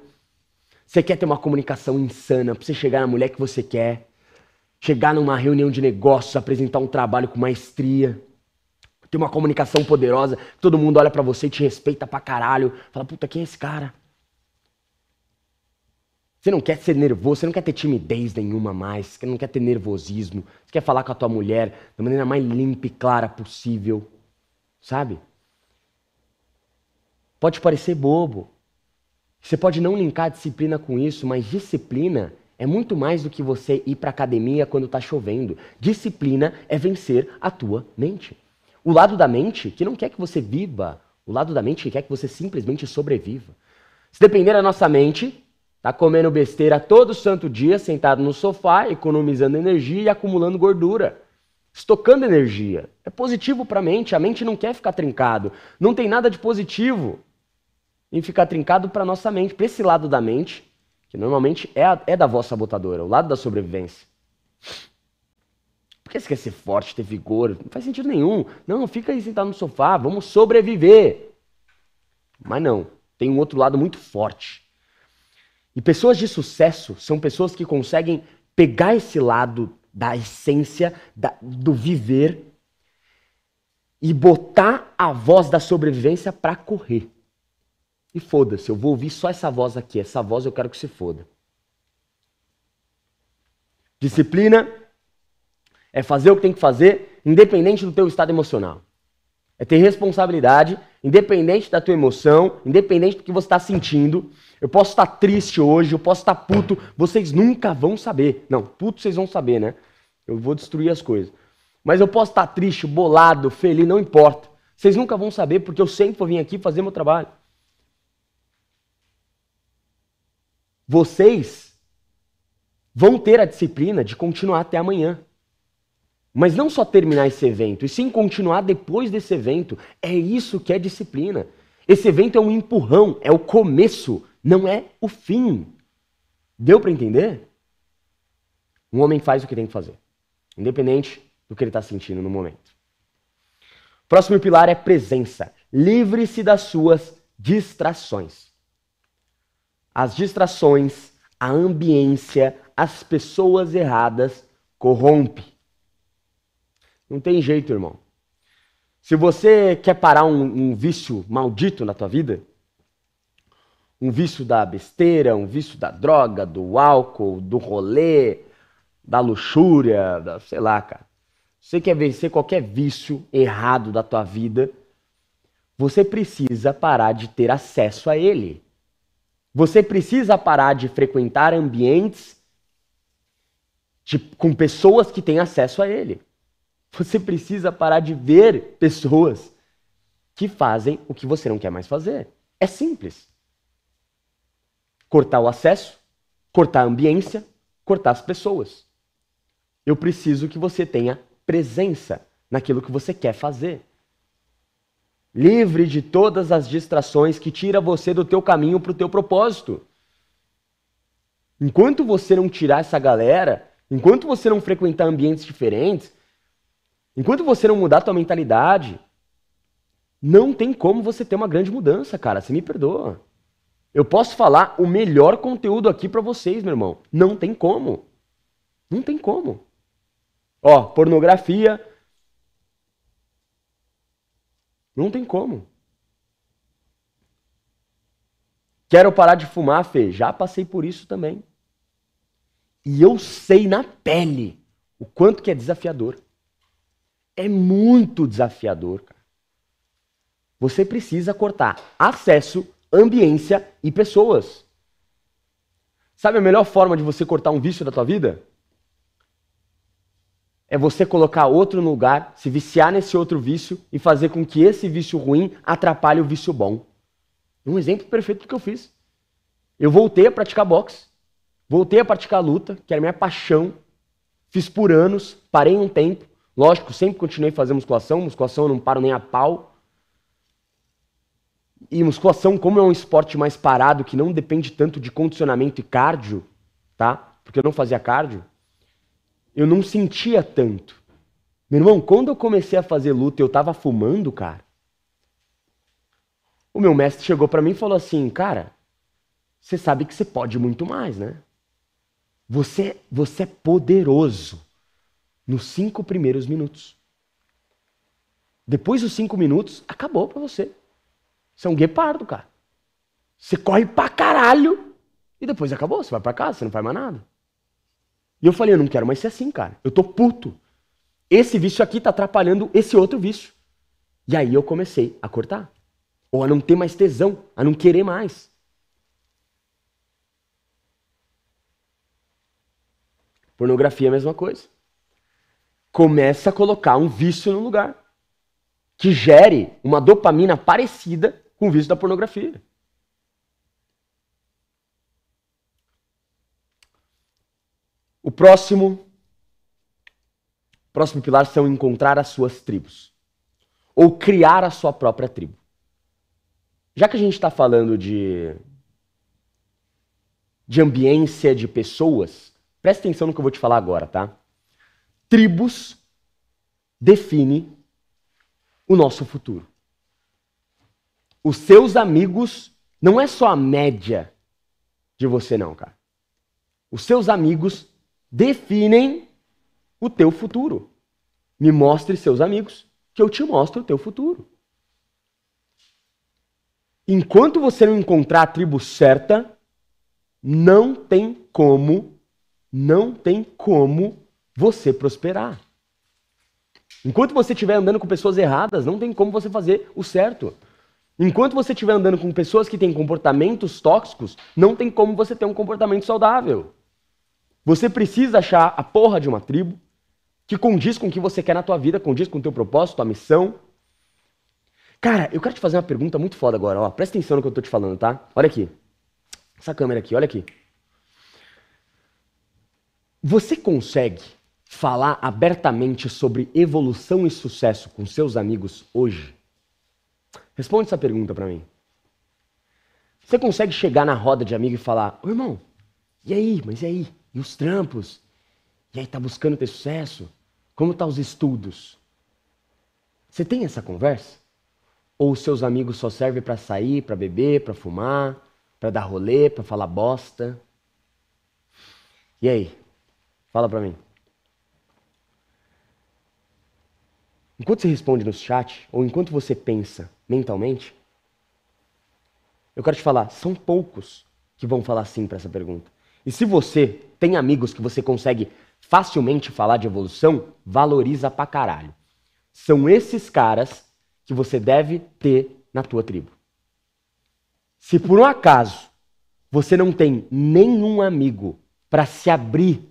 Você quer ter uma comunicação insana pra você chegar na mulher que você quer, chegar numa reunião de negócios, apresentar um trabalho com maestria tem uma comunicação poderosa, todo mundo olha para você e te respeita pra caralho. Fala, puta, quem é esse cara? Você não quer ser nervoso, você não quer ter timidez nenhuma mais, você não quer ter nervosismo, você quer falar com a tua mulher da maneira mais limpa e clara possível, sabe? Pode parecer bobo. Você pode não linkar a disciplina com isso, mas disciplina é muito mais do que você ir para academia quando está chovendo. Disciplina é vencer a tua mente. O lado da mente que não quer que você viva, o lado da mente que quer que você simplesmente sobreviva. Se depender da nossa mente, tá comendo besteira todo santo dia, sentado no sofá, economizando energia e acumulando gordura, estocando energia. É positivo para a mente, a mente não quer ficar trincado, não tem nada de positivo em ficar trincado para nossa mente, para esse lado da mente, que normalmente é, a, é da voz sabotadora, o lado da sobrevivência. Por que você quer ser forte, ter vigor? Não faz sentido nenhum. Não, fica aí sentado no sofá, vamos sobreviver. Mas não, tem um outro lado muito forte. E pessoas de sucesso são pessoas que conseguem pegar esse lado da essência, da, do viver, e botar a voz da sobrevivência para correr. E foda-se, eu vou ouvir só essa voz aqui. Essa voz eu quero que se foda. Disciplina é fazer o que tem que fazer, independente do teu estado emocional. É ter responsabilidade, independente da tua emoção, independente do que você está sentindo. Eu posso estar tá triste hoje, eu posso estar tá puto, vocês nunca vão saber. Não, puto vocês vão saber, né? Eu vou destruir as coisas. Mas eu posso estar tá triste, bolado, feliz, não importa. Vocês nunca vão saber, porque eu sempre vou vir aqui fazer meu trabalho. Vocês vão ter a disciplina de continuar até amanhã. Mas não só terminar esse evento, e sim continuar depois desse evento. É isso que é disciplina. Esse evento é um empurrão, é o começo, não é o fim. Deu para entender? Um homem faz o que tem que fazer, independente do que ele está sentindo no momento. Próximo pilar é presença. Livre-se das suas distrações. As distrações, a ambiência, as pessoas erradas corrompe. Não tem jeito, irmão. Se você quer parar um, um vício maldito na tua vida, um vício da besteira, um vício da droga, do álcool, do rolê, da luxúria, da, sei lá, cara. Você quer vencer qualquer vício errado da tua vida, você precisa parar de ter acesso a ele. Você precisa parar de frequentar ambientes de, com pessoas que têm acesso a ele. Você precisa parar de ver pessoas que fazem o que você não quer mais fazer. É simples. Cortar o acesso, cortar a ambiência, cortar as pessoas. Eu preciso que você tenha presença naquilo que você quer fazer. Livre de todas as distrações que tira você do teu caminho para o teu propósito. Enquanto você não tirar essa galera, enquanto você não frequentar ambientes diferentes, Enquanto você não mudar a tua mentalidade, não tem como você ter uma grande mudança, cara. Você me perdoa. Eu posso falar o melhor conteúdo aqui para vocês, meu irmão. Não tem como. Não tem como. Ó, pornografia. Não tem como. Quero parar de fumar, Fê. Já passei por isso também. E eu sei na pele o quanto que é desafiador é muito desafiador, cara. Você precisa cortar acesso, ambiência e pessoas. Sabe a melhor forma de você cortar um vício da tua vida? É você colocar outro no lugar, se viciar nesse outro vício e fazer com que esse vício ruim atrapalhe o vício bom. Um exemplo perfeito do que eu fiz. Eu voltei a praticar boxe, voltei a praticar luta, que era minha paixão. Fiz por anos, parei um tempo, Lógico, sempre continuei fazendo musculação, musculação eu não paro nem a pau. E musculação, como é um esporte mais parado, que não depende tanto de condicionamento e cardio, tá? Porque eu não fazia cardio, eu não sentia tanto. Meu irmão, quando eu comecei a fazer luta, eu tava fumando, cara. O meu mestre chegou para mim e falou assim: "Cara, você sabe que você pode muito mais, né? Você, é, você é poderoso nos cinco primeiros minutos. Depois dos cinco minutos, acabou para você. Você é um guepardo, cara. Você corre pra caralho e depois acabou. Você vai pra casa, você não faz mais nada. E eu falei, eu não quero mais ser assim, cara. Eu tô puto. Esse vício aqui tá atrapalhando esse outro vício. E aí eu comecei a cortar. Ou a não ter mais tesão, a não querer mais. Pornografia é a mesma coisa começa a colocar um vício no lugar que gere uma dopamina parecida com o vício da pornografia. O próximo próximo pilar são encontrar as suas tribos ou criar a sua própria tribo. Já que a gente está falando de de ambiência, de pessoas, presta atenção no que eu vou te falar agora, tá? tribos define o nosso futuro. Os seus amigos não é só a média de você não, cara. Os seus amigos definem o teu futuro. Me mostre seus amigos que eu te mostro o teu futuro. Enquanto você não encontrar a tribo certa, não tem como, não tem como você prosperar. Enquanto você estiver andando com pessoas erradas, não tem como você fazer o certo. Enquanto você estiver andando com pessoas que têm comportamentos tóxicos, não tem como você ter um comportamento saudável. Você precisa achar a porra de uma tribo que condiz com o que você quer na tua vida, condiz com o teu propósito, tua missão. Cara, eu quero te fazer uma pergunta muito foda agora, ó. Presta atenção no que eu tô te falando, tá? Olha aqui. Essa câmera aqui, olha aqui. Você consegue falar abertamente sobre evolução e sucesso com seus amigos hoje? Responde essa pergunta para mim. Você consegue chegar na roda de amigo e falar: Ô irmão, e aí? Mas e aí? E os trampos? E aí, tá buscando ter sucesso? Como tá os estudos? Você tem essa conversa? Ou os seus amigos só servem para sair, para beber, para fumar, para dar rolê, para falar bosta? E aí? Fala para mim. Enquanto você responde no chat, ou enquanto você pensa mentalmente, eu quero te falar, são poucos que vão falar sim para essa pergunta. E se você tem amigos que você consegue facilmente falar de evolução, valoriza pra caralho. São esses caras que você deve ter na tua tribo. Se por um acaso você não tem nenhum amigo para se abrir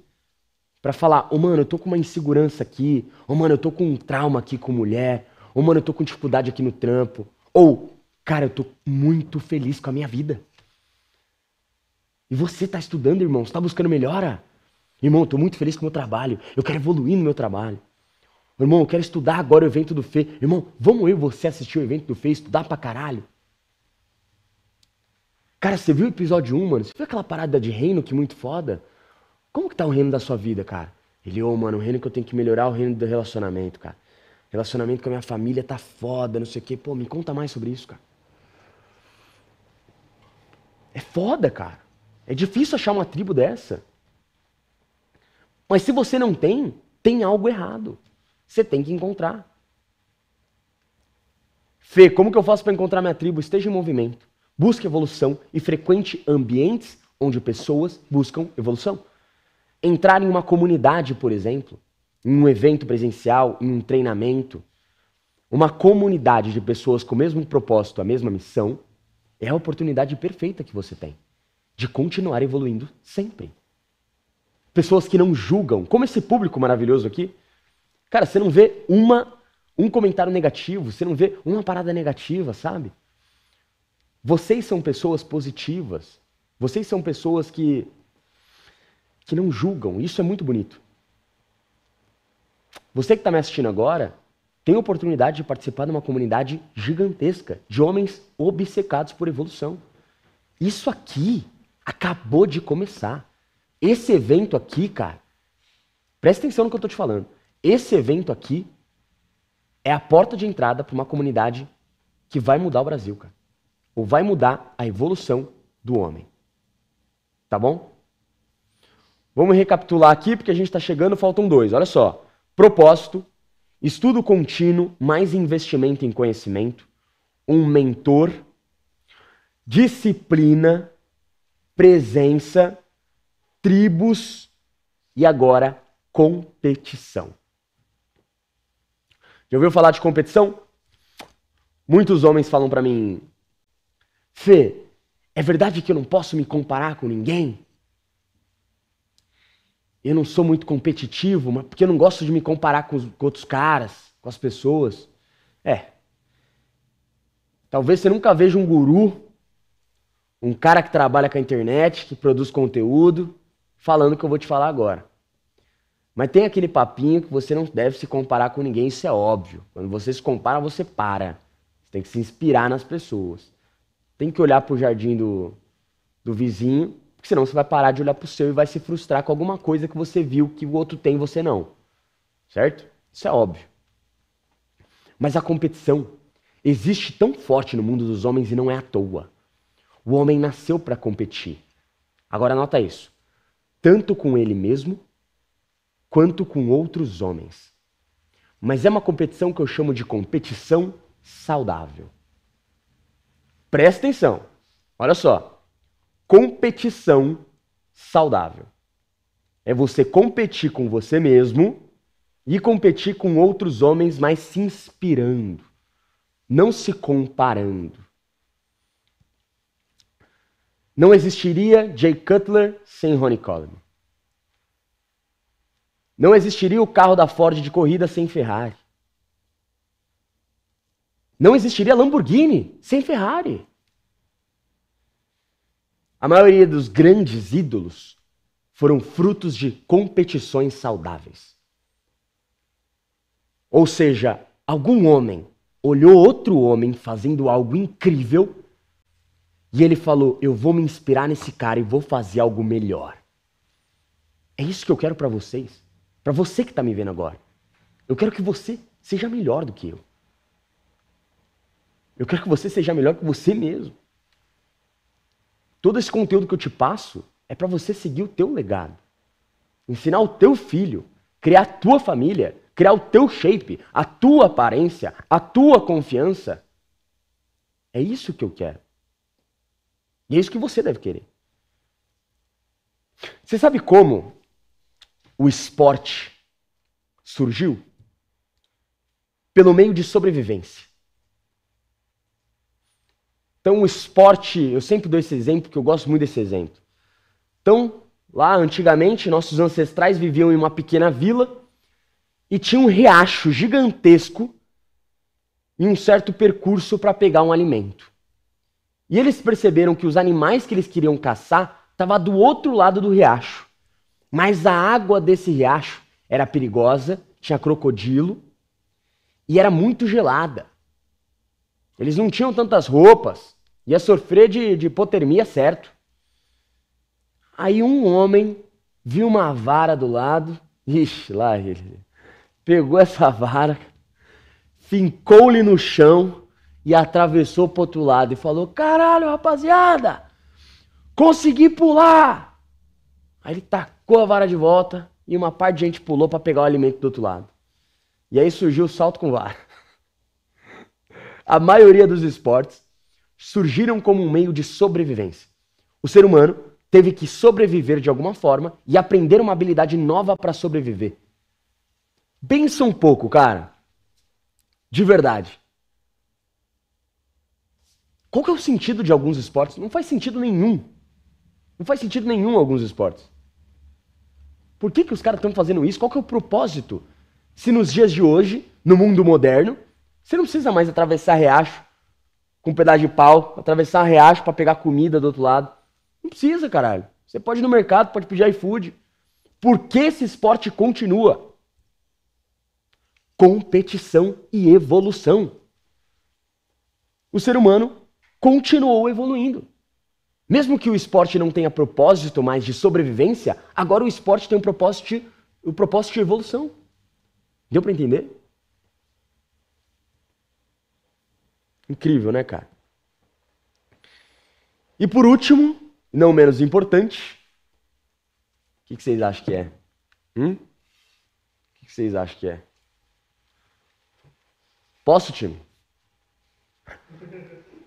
para falar, ô oh, mano, eu tô com uma insegurança aqui, ô oh, mano, eu tô com um trauma aqui com mulher, ô oh, mano, eu tô com dificuldade aqui no trampo, ou, cara, eu tô muito feliz com a minha vida. E você tá estudando, irmão, você tá buscando melhora. Irmão, eu tô muito feliz com o meu trabalho, eu quero evoluir no meu trabalho. Irmão, eu quero estudar agora o evento do Fê. Irmão, vamos eu e você assistir o evento do Fê, estudar pra caralho. Cara, você viu o episódio 1, mano? Você viu aquela parada de reino que muito foda? Como que tá o reino da sua vida, cara? Ele, ô, oh, mano, o reino que eu tenho que melhorar é o reino do relacionamento, cara. Relacionamento com a minha família tá foda, não sei o quê. Pô, me conta mais sobre isso, cara. É foda, cara. É difícil achar uma tribo dessa. Mas se você não tem, tem algo errado. Você tem que encontrar. Fê, como que eu faço para encontrar minha tribo? Esteja em movimento. Busque evolução e frequente ambientes onde pessoas buscam evolução entrar em uma comunidade, por exemplo, em um evento presencial, em um treinamento, uma comunidade de pessoas com o mesmo propósito, a mesma missão, é a oportunidade perfeita que você tem de continuar evoluindo sempre. Pessoas que não julgam, como esse público maravilhoso aqui. Cara, você não vê uma um comentário negativo, você não vê uma parada negativa, sabe? Vocês são pessoas positivas. Vocês são pessoas que que não julgam. Isso é muito bonito. Você que está me assistindo agora tem a oportunidade de participar de uma comunidade gigantesca de homens obcecados por evolução. Isso aqui acabou de começar. Esse evento aqui, cara, presta atenção no que eu estou te falando. Esse evento aqui é a porta de entrada para uma comunidade que vai mudar o Brasil, cara. Ou vai mudar a evolução do homem. Tá bom? Vamos recapitular aqui porque a gente está chegando, faltam dois. Olha só: propósito, estudo contínuo, mais investimento em conhecimento, um mentor, disciplina, presença, tribos e agora competição. Já ouviu falar de competição? Muitos homens falam para mim: Fê, é verdade que eu não posso me comparar com ninguém? eu não sou muito competitivo, mas porque eu não gosto de me comparar com, os, com outros caras, com as pessoas. É. Talvez você nunca veja um guru, um cara que trabalha com a internet, que produz conteúdo, falando o que eu vou te falar agora. Mas tem aquele papinho que você não deve se comparar com ninguém, isso é óbvio. Quando você se compara, você para. Você tem que se inspirar nas pessoas. Tem que olhar pro jardim do, do vizinho porque senão você vai parar de olhar pro seu e vai se frustrar com alguma coisa que você viu que o outro tem e você não. Certo? Isso é óbvio. Mas a competição existe tão forte no mundo dos homens e não é à toa. O homem nasceu para competir. Agora anota isso. Tanto com ele mesmo quanto com outros homens. Mas é uma competição que eu chamo de competição saudável. Presta atenção. Olha só competição saudável. É você competir com você mesmo e competir com outros homens, mas se inspirando, não se comparando. Não existiria Jay Cutler sem Ronnie Coleman. Não existiria o carro da Ford de corrida sem Ferrari. Não existiria Lamborghini sem Ferrari. A maioria dos grandes ídolos foram frutos de competições saudáveis. Ou seja, algum homem olhou outro homem fazendo algo incrível e ele falou: Eu vou me inspirar nesse cara e vou fazer algo melhor. É isso que eu quero para vocês. Para você que está me vendo agora. Eu quero que você seja melhor do que eu. Eu quero que você seja melhor que você mesmo. Todo esse conteúdo que eu te passo é para você seguir o teu legado. Ensinar o teu filho, criar a tua família, criar o teu shape, a tua aparência, a tua confiança. É isso que eu quero. E é isso que você deve querer. Você sabe como o esporte surgiu? Pelo meio de sobrevivência. Então, o esporte, eu sempre dou esse exemplo, porque eu gosto muito desse exemplo. Então, lá antigamente, nossos ancestrais viviam em uma pequena vila e tinha um riacho gigantesco e um certo percurso para pegar um alimento. E eles perceberam que os animais que eles queriam caçar estavam do outro lado do riacho. Mas a água desse riacho era perigosa, tinha crocodilo e era muito gelada. Eles não tinham tantas roupas. Ia sofrer de, de hipotermia, certo. Aí um homem viu uma vara do lado. Ixi, lá ele. Pegou essa vara, fincou-lhe no chão e atravessou pro outro lado e falou: Caralho, rapaziada, consegui pular! Aí ele tacou a vara de volta e uma parte de gente pulou para pegar o alimento do outro lado. E aí surgiu o salto com vara a maioria dos esportes surgiram como um meio de sobrevivência. O ser humano teve que sobreviver de alguma forma e aprender uma habilidade nova para sobreviver. Pensa um pouco, cara. De verdade. Qual que é o sentido de alguns esportes? Não faz sentido nenhum. Não faz sentido nenhum alguns esportes. Por que, que os caras estão fazendo isso? Qual que é o propósito? Se nos dias de hoje, no mundo moderno, você não precisa mais atravessar riacho com um pedaço de pau, atravessar riacho para pegar comida do outro lado. Não precisa, caralho. Você pode ir no mercado, pode pedir iFood. Por que esse esporte continua? Competição e evolução. O ser humano continuou evoluindo. Mesmo que o esporte não tenha propósito mais de sobrevivência, agora o esporte tem um propósito, o um propósito de evolução. Deu para entender? Incrível, né, cara? E por último, não menos importante, o que, que, vocês acham que é? Hum? O que, que vocês acham que é? Posso, time?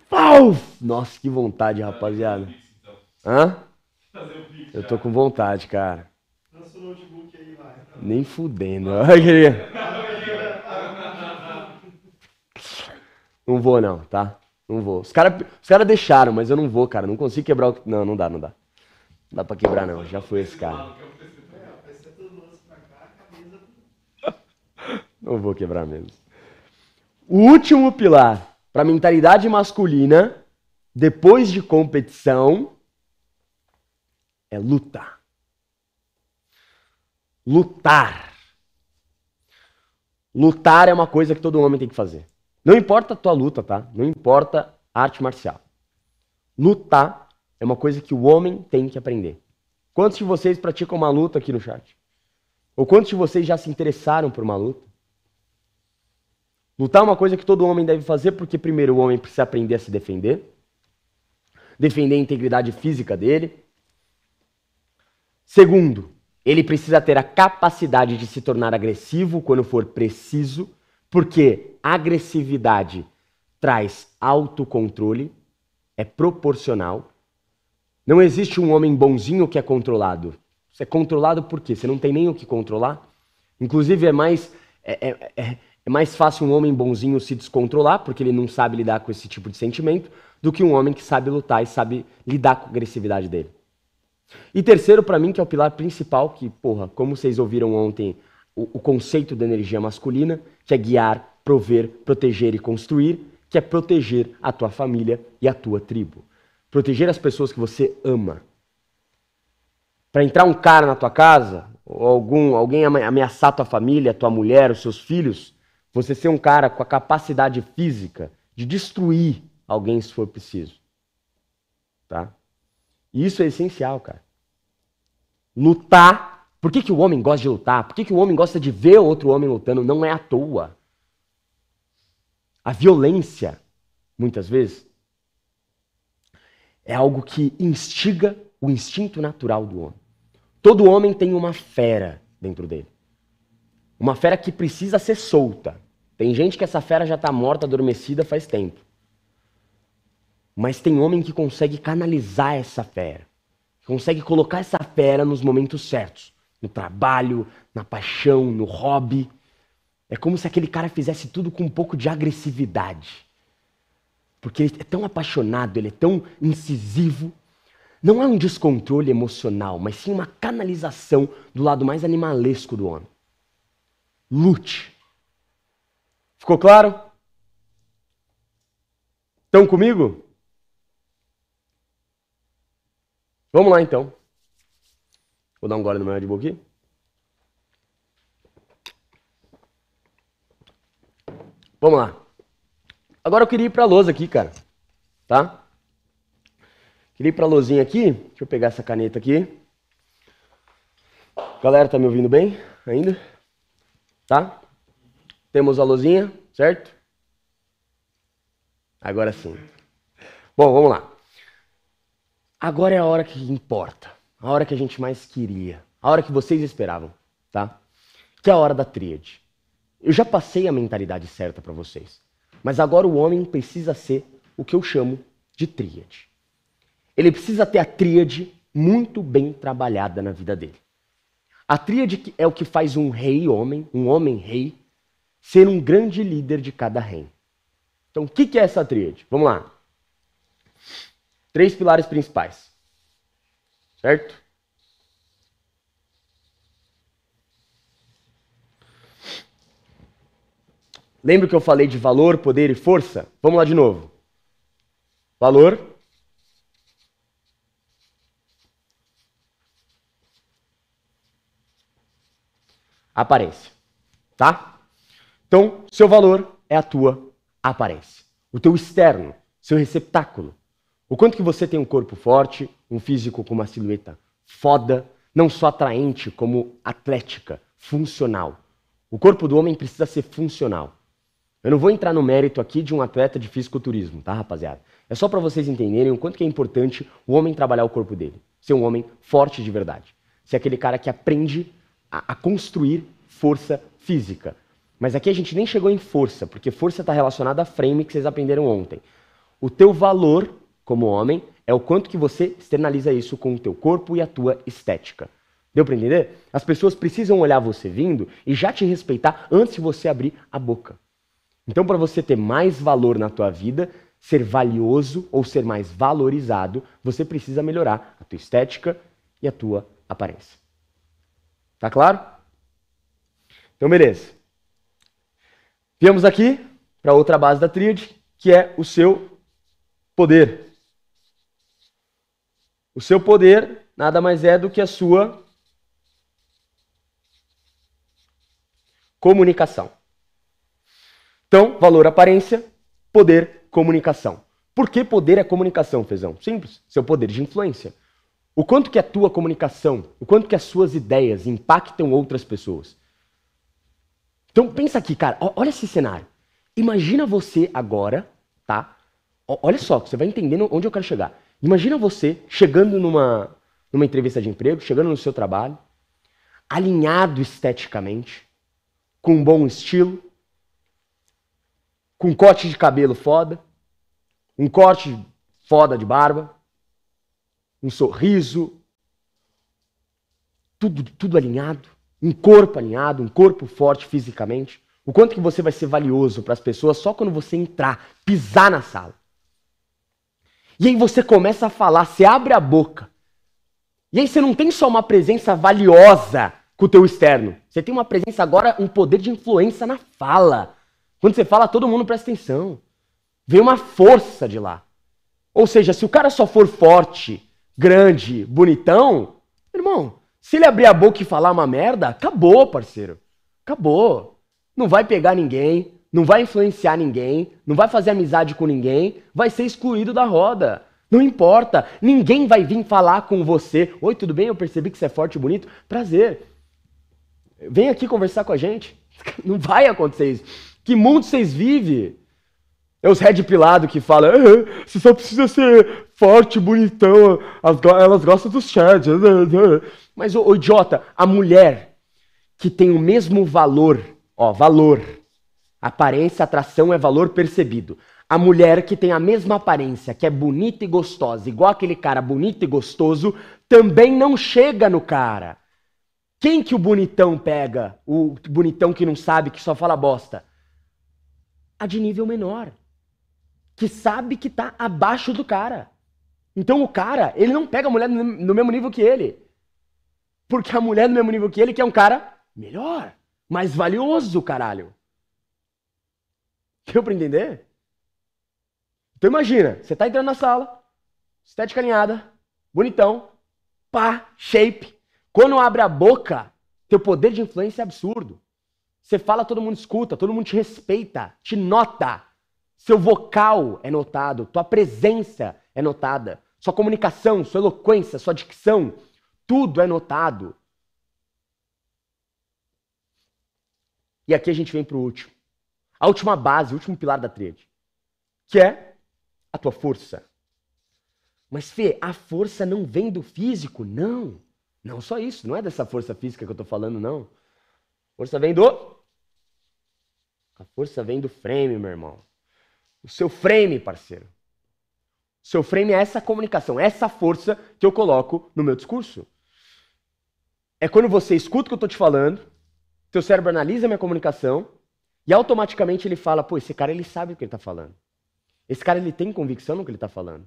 Pau! Nossa, que vontade, rapaziada. Hã? Eu tô com vontade, cara. Nem fudendo. Ai, queria. Não vou, não, tá? Não vou. Os caras os cara deixaram, mas eu não vou, cara. Não consigo quebrar o. Não, não dá, não dá. Não dá pra quebrar, não. Já foi esse cara. [LAUGHS] Não vou quebrar mesmo. O último pilar para mentalidade masculina, depois de competição, é luta. Lutar. Lutar é uma coisa que todo homem tem que fazer. Não importa a tua luta, tá? Não importa a arte marcial. Lutar é uma coisa que o homem tem que aprender. Quantos de vocês praticam uma luta aqui no chat? Ou quantos de vocês já se interessaram por uma luta? Lutar é uma coisa que todo homem deve fazer, porque primeiro o homem precisa aprender a se defender, defender a integridade física dele. Segundo, ele precisa ter a capacidade de se tornar agressivo quando for preciso porque agressividade traz autocontrole, é proporcional. Não existe um homem bonzinho que é controlado. Você é controlado por quê? Você não tem nem o que controlar. Inclusive, é mais, é, é, é, é, mais fácil um homem bonzinho se descontrolar, porque ele não sabe lidar com esse tipo de sentimento, do que um homem que sabe lutar e sabe lidar com a agressividade dele. E terceiro, para mim, que é o pilar principal, que, porra, como vocês ouviram ontem o, o conceito da energia masculina, que é guiar, prover, proteger e construir, que é proteger a tua família e a tua tribo. Proteger as pessoas que você ama. Para entrar um cara na tua casa, ou algum, alguém ameaçar a tua família, a tua mulher, os seus filhos, você ser um cara com a capacidade física de destruir alguém se for preciso. Tá? E isso é essencial, cara. Lutar por que, que o homem gosta de lutar? Por que, que o homem gosta de ver outro homem lutando? Não é à toa. A violência, muitas vezes, é algo que instiga o instinto natural do homem. Todo homem tem uma fera dentro dele. Uma fera que precisa ser solta. Tem gente que essa fera já está morta, adormecida faz tempo. Mas tem homem que consegue canalizar essa fera. Que consegue colocar essa fera nos momentos certos no trabalho, na paixão, no hobby. É como se aquele cara fizesse tudo com um pouco de agressividade. Porque ele é tão apaixonado, ele é tão incisivo. Não é um descontrole emocional, mas sim uma canalização do lado mais animalesco do homem. Lute. Ficou claro? Estão comigo? Vamos lá então. Vou dar um gole no meu Red Bull aqui. Vamos lá. Agora eu queria ir pra lousa aqui, cara. Tá? Queria ir pra lousinha aqui. Deixa eu pegar essa caneta aqui. Galera, tá me ouvindo bem ainda? Tá? Temos a lousinha, certo? Agora sim. Bom, vamos lá. Agora é a hora que importa a hora que a gente mais queria, a hora que vocês esperavam, tá? Que é a hora da tríade. Eu já passei a mentalidade certa para vocês, mas agora o homem precisa ser o que eu chamo de tríade. Ele precisa ter a tríade muito bem trabalhada na vida dele. A tríade é o que faz um rei homem, um homem rei, ser um grande líder de cada reino. Então, o que é essa tríade? Vamos lá. Três pilares principais: Certo? Lembra que eu falei de valor, poder e força? Vamos lá de novo. Valor. Aparência. Tá? Então, seu valor é a tua aparência. O teu externo, seu receptáculo o quanto que você tem um corpo forte, um físico com uma silhueta foda, não só atraente, como atlética, funcional. O corpo do homem precisa ser funcional. Eu não vou entrar no mérito aqui de um atleta de fisiculturismo, tá, rapaziada? É só para vocês entenderem o quanto que é importante o homem trabalhar o corpo dele, ser um homem forte de verdade, ser aquele cara que aprende a, a construir força física. Mas aqui a gente nem chegou em força, porque força está relacionada a frame que vocês aprenderam ontem. O teu valor como homem é o quanto que você externaliza isso com o teu corpo e a tua estética. Deu para entender? As pessoas precisam olhar você vindo e já te respeitar antes de você abrir a boca. Então, para você ter mais valor na tua vida, ser valioso ou ser mais valorizado, você precisa melhorar a tua estética e a tua aparência. Tá claro? Então, beleza. Viemos aqui para outra base da tríade, que é o seu poder. O seu poder nada mais é do que a sua comunicação. Então, valor aparência, poder, comunicação. Por que poder é comunicação, Fezão? Simples, seu poder de influência. O quanto que a tua comunicação, o quanto que as suas ideias impactam outras pessoas. Então pensa aqui, cara, olha esse cenário. Imagina você agora, tá? Olha só, você vai entendendo onde eu quero chegar. Imagina você chegando numa, numa entrevista de emprego, chegando no seu trabalho, alinhado esteticamente, com um bom estilo, com um corte de cabelo foda, um corte foda de barba, um sorriso, tudo, tudo alinhado, um corpo alinhado, um corpo forte fisicamente. O quanto que você vai ser valioso para as pessoas só quando você entrar, pisar na sala. E aí você começa a falar, você abre a boca. E aí você não tem só uma presença valiosa com o teu externo. Você tem uma presença agora, um poder de influência na fala. Quando você fala, todo mundo presta atenção. Vem uma força de lá. Ou seja, se o cara só for forte, grande, bonitão, irmão, se ele abrir a boca e falar uma merda, acabou, parceiro. Acabou. Não vai pegar ninguém, não vai influenciar ninguém, não vai fazer amizade com ninguém, vai ser excluído da roda. Não importa, ninguém vai vir falar com você. Oi, tudo bem? Eu percebi que você é forte e bonito. Prazer. Vem aqui conversar com a gente. [LAUGHS] Não vai acontecer isso. Que mundo vocês vivem? É os Red Pilado que fala, você só precisa ser forte, bonitão, elas gostam dos Chad. Mas, o idiota, a mulher que tem o mesmo valor, ó, valor, Aparência, atração é valor percebido. A mulher que tem a mesma aparência, que é bonita e gostosa, igual aquele cara bonito e gostoso, também não chega no cara. Quem que o bonitão pega? O bonitão que não sabe, que só fala bosta? A de nível menor. Que sabe que tá abaixo do cara. Então o cara, ele não pega a mulher no mesmo nível que ele. Porque a mulher no mesmo nível que ele quer um cara melhor, mais valioso, caralho. Deu para entender? Então imagina, você está entrando na sala, estética alinhada, bonitão, pá, shape. Quando abre a boca, teu poder de influência é absurdo. Você fala, todo mundo escuta, todo mundo te respeita, te nota. Seu vocal é notado, tua presença é notada, sua comunicação, sua eloquência, sua dicção, tudo é notado. E aqui a gente vem para o último a última base, o último pilar da tríade, que é a tua força. Mas Fê, a força não vem do físico, não. Não só isso, não é dessa força física que eu estou falando, não. Força vem do a força vem do frame, meu irmão. O seu frame, parceiro. O seu frame é essa comunicação, é essa força que eu coloco no meu discurso. É quando você escuta o que eu estou te falando, teu cérebro analisa a minha comunicação e automaticamente ele fala: pô, esse cara ele sabe o que ele está falando. Esse cara ele tem convicção no que ele está falando.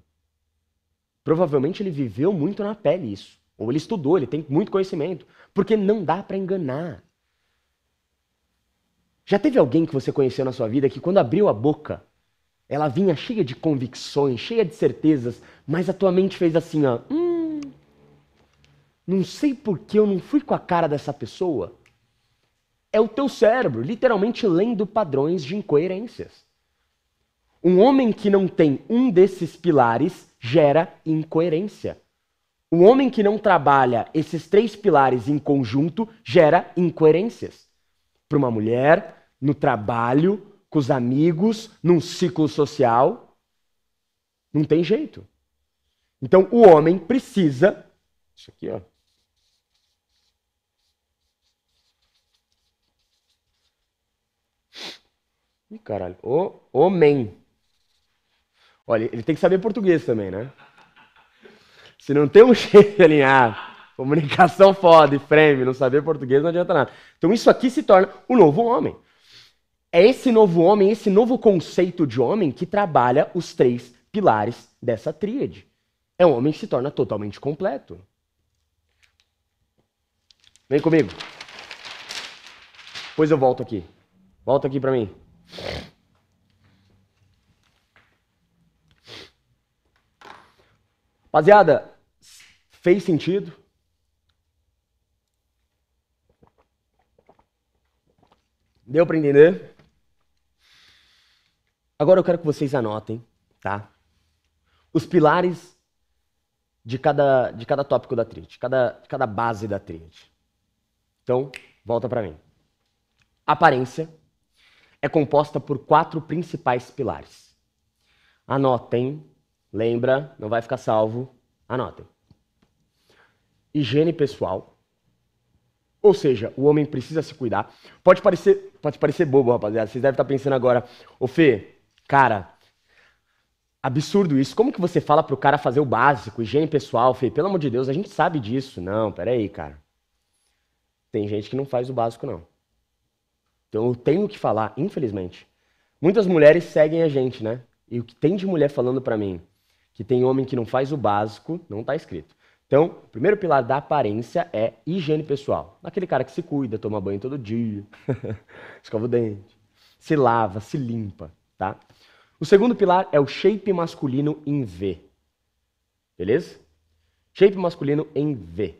Provavelmente ele viveu muito na pele isso. Ou ele estudou, ele tem muito conhecimento. Porque não dá para enganar. Já teve alguém que você conheceu na sua vida que quando abriu a boca, ela vinha cheia de convicções, cheia de certezas, mas a tua mente fez assim, ó, hum, não sei por que eu não fui com a cara dessa pessoa é o teu cérebro literalmente lendo padrões de incoerências. Um homem que não tem um desses pilares gera incoerência. O homem que não trabalha esses três pilares em conjunto gera incoerências. Para uma mulher, no trabalho, com os amigos, num ciclo social, não tem jeito. Então o homem precisa. Isso aqui, ó. Ih, caralho. O, homem. Olha, ele tem que saber português também, né? Se não tem um [LAUGHS] jeito de alinhar comunicação foda e frame, não saber português, não adianta nada. Então isso aqui se torna o novo homem. É esse novo homem, esse novo conceito de homem que trabalha os três pilares dessa tríade. É um homem que se torna totalmente completo. Vem comigo. Depois eu volto aqui. Volta aqui para mim. Rapaziada, fez sentido? Deu para entender? Agora eu quero que vocês anotem, tá? Os pilares de cada, de cada tópico da tríade, cada, cada base da tríade. Então, volta para mim. Aparência é composta por quatro principais pilares. Anotem, lembra, não vai ficar salvo, anotem. Higiene pessoal, ou seja, o homem precisa se cuidar. Pode parecer, pode parecer bobo, rapaziada, vocês devem estar tá pensando agora, ô Fê, cara, absurdo isso, como que você fala pro cara fazer o básico, higiene pessoal, Fê, pelo amor de Deus, a gente sabe disso. Não, peraí, cara. Tem gente que não faz o básico, não. Então eu tenho que falar, infelizmente. Muitas mulheres seguem a gente, né? E o que tem de mulher falando para mim que tem homem que não faz o básico, não tá escrito. Então, o primeiro pilar da aparência é higiene pessoal. Aquele cara que se cuida, toma banho todo dia, [LAUGHS] escova o dente, se lava, se limpa, tá? O segundo pilar é o shape masculino em V. Beleza? Shape masculino em V.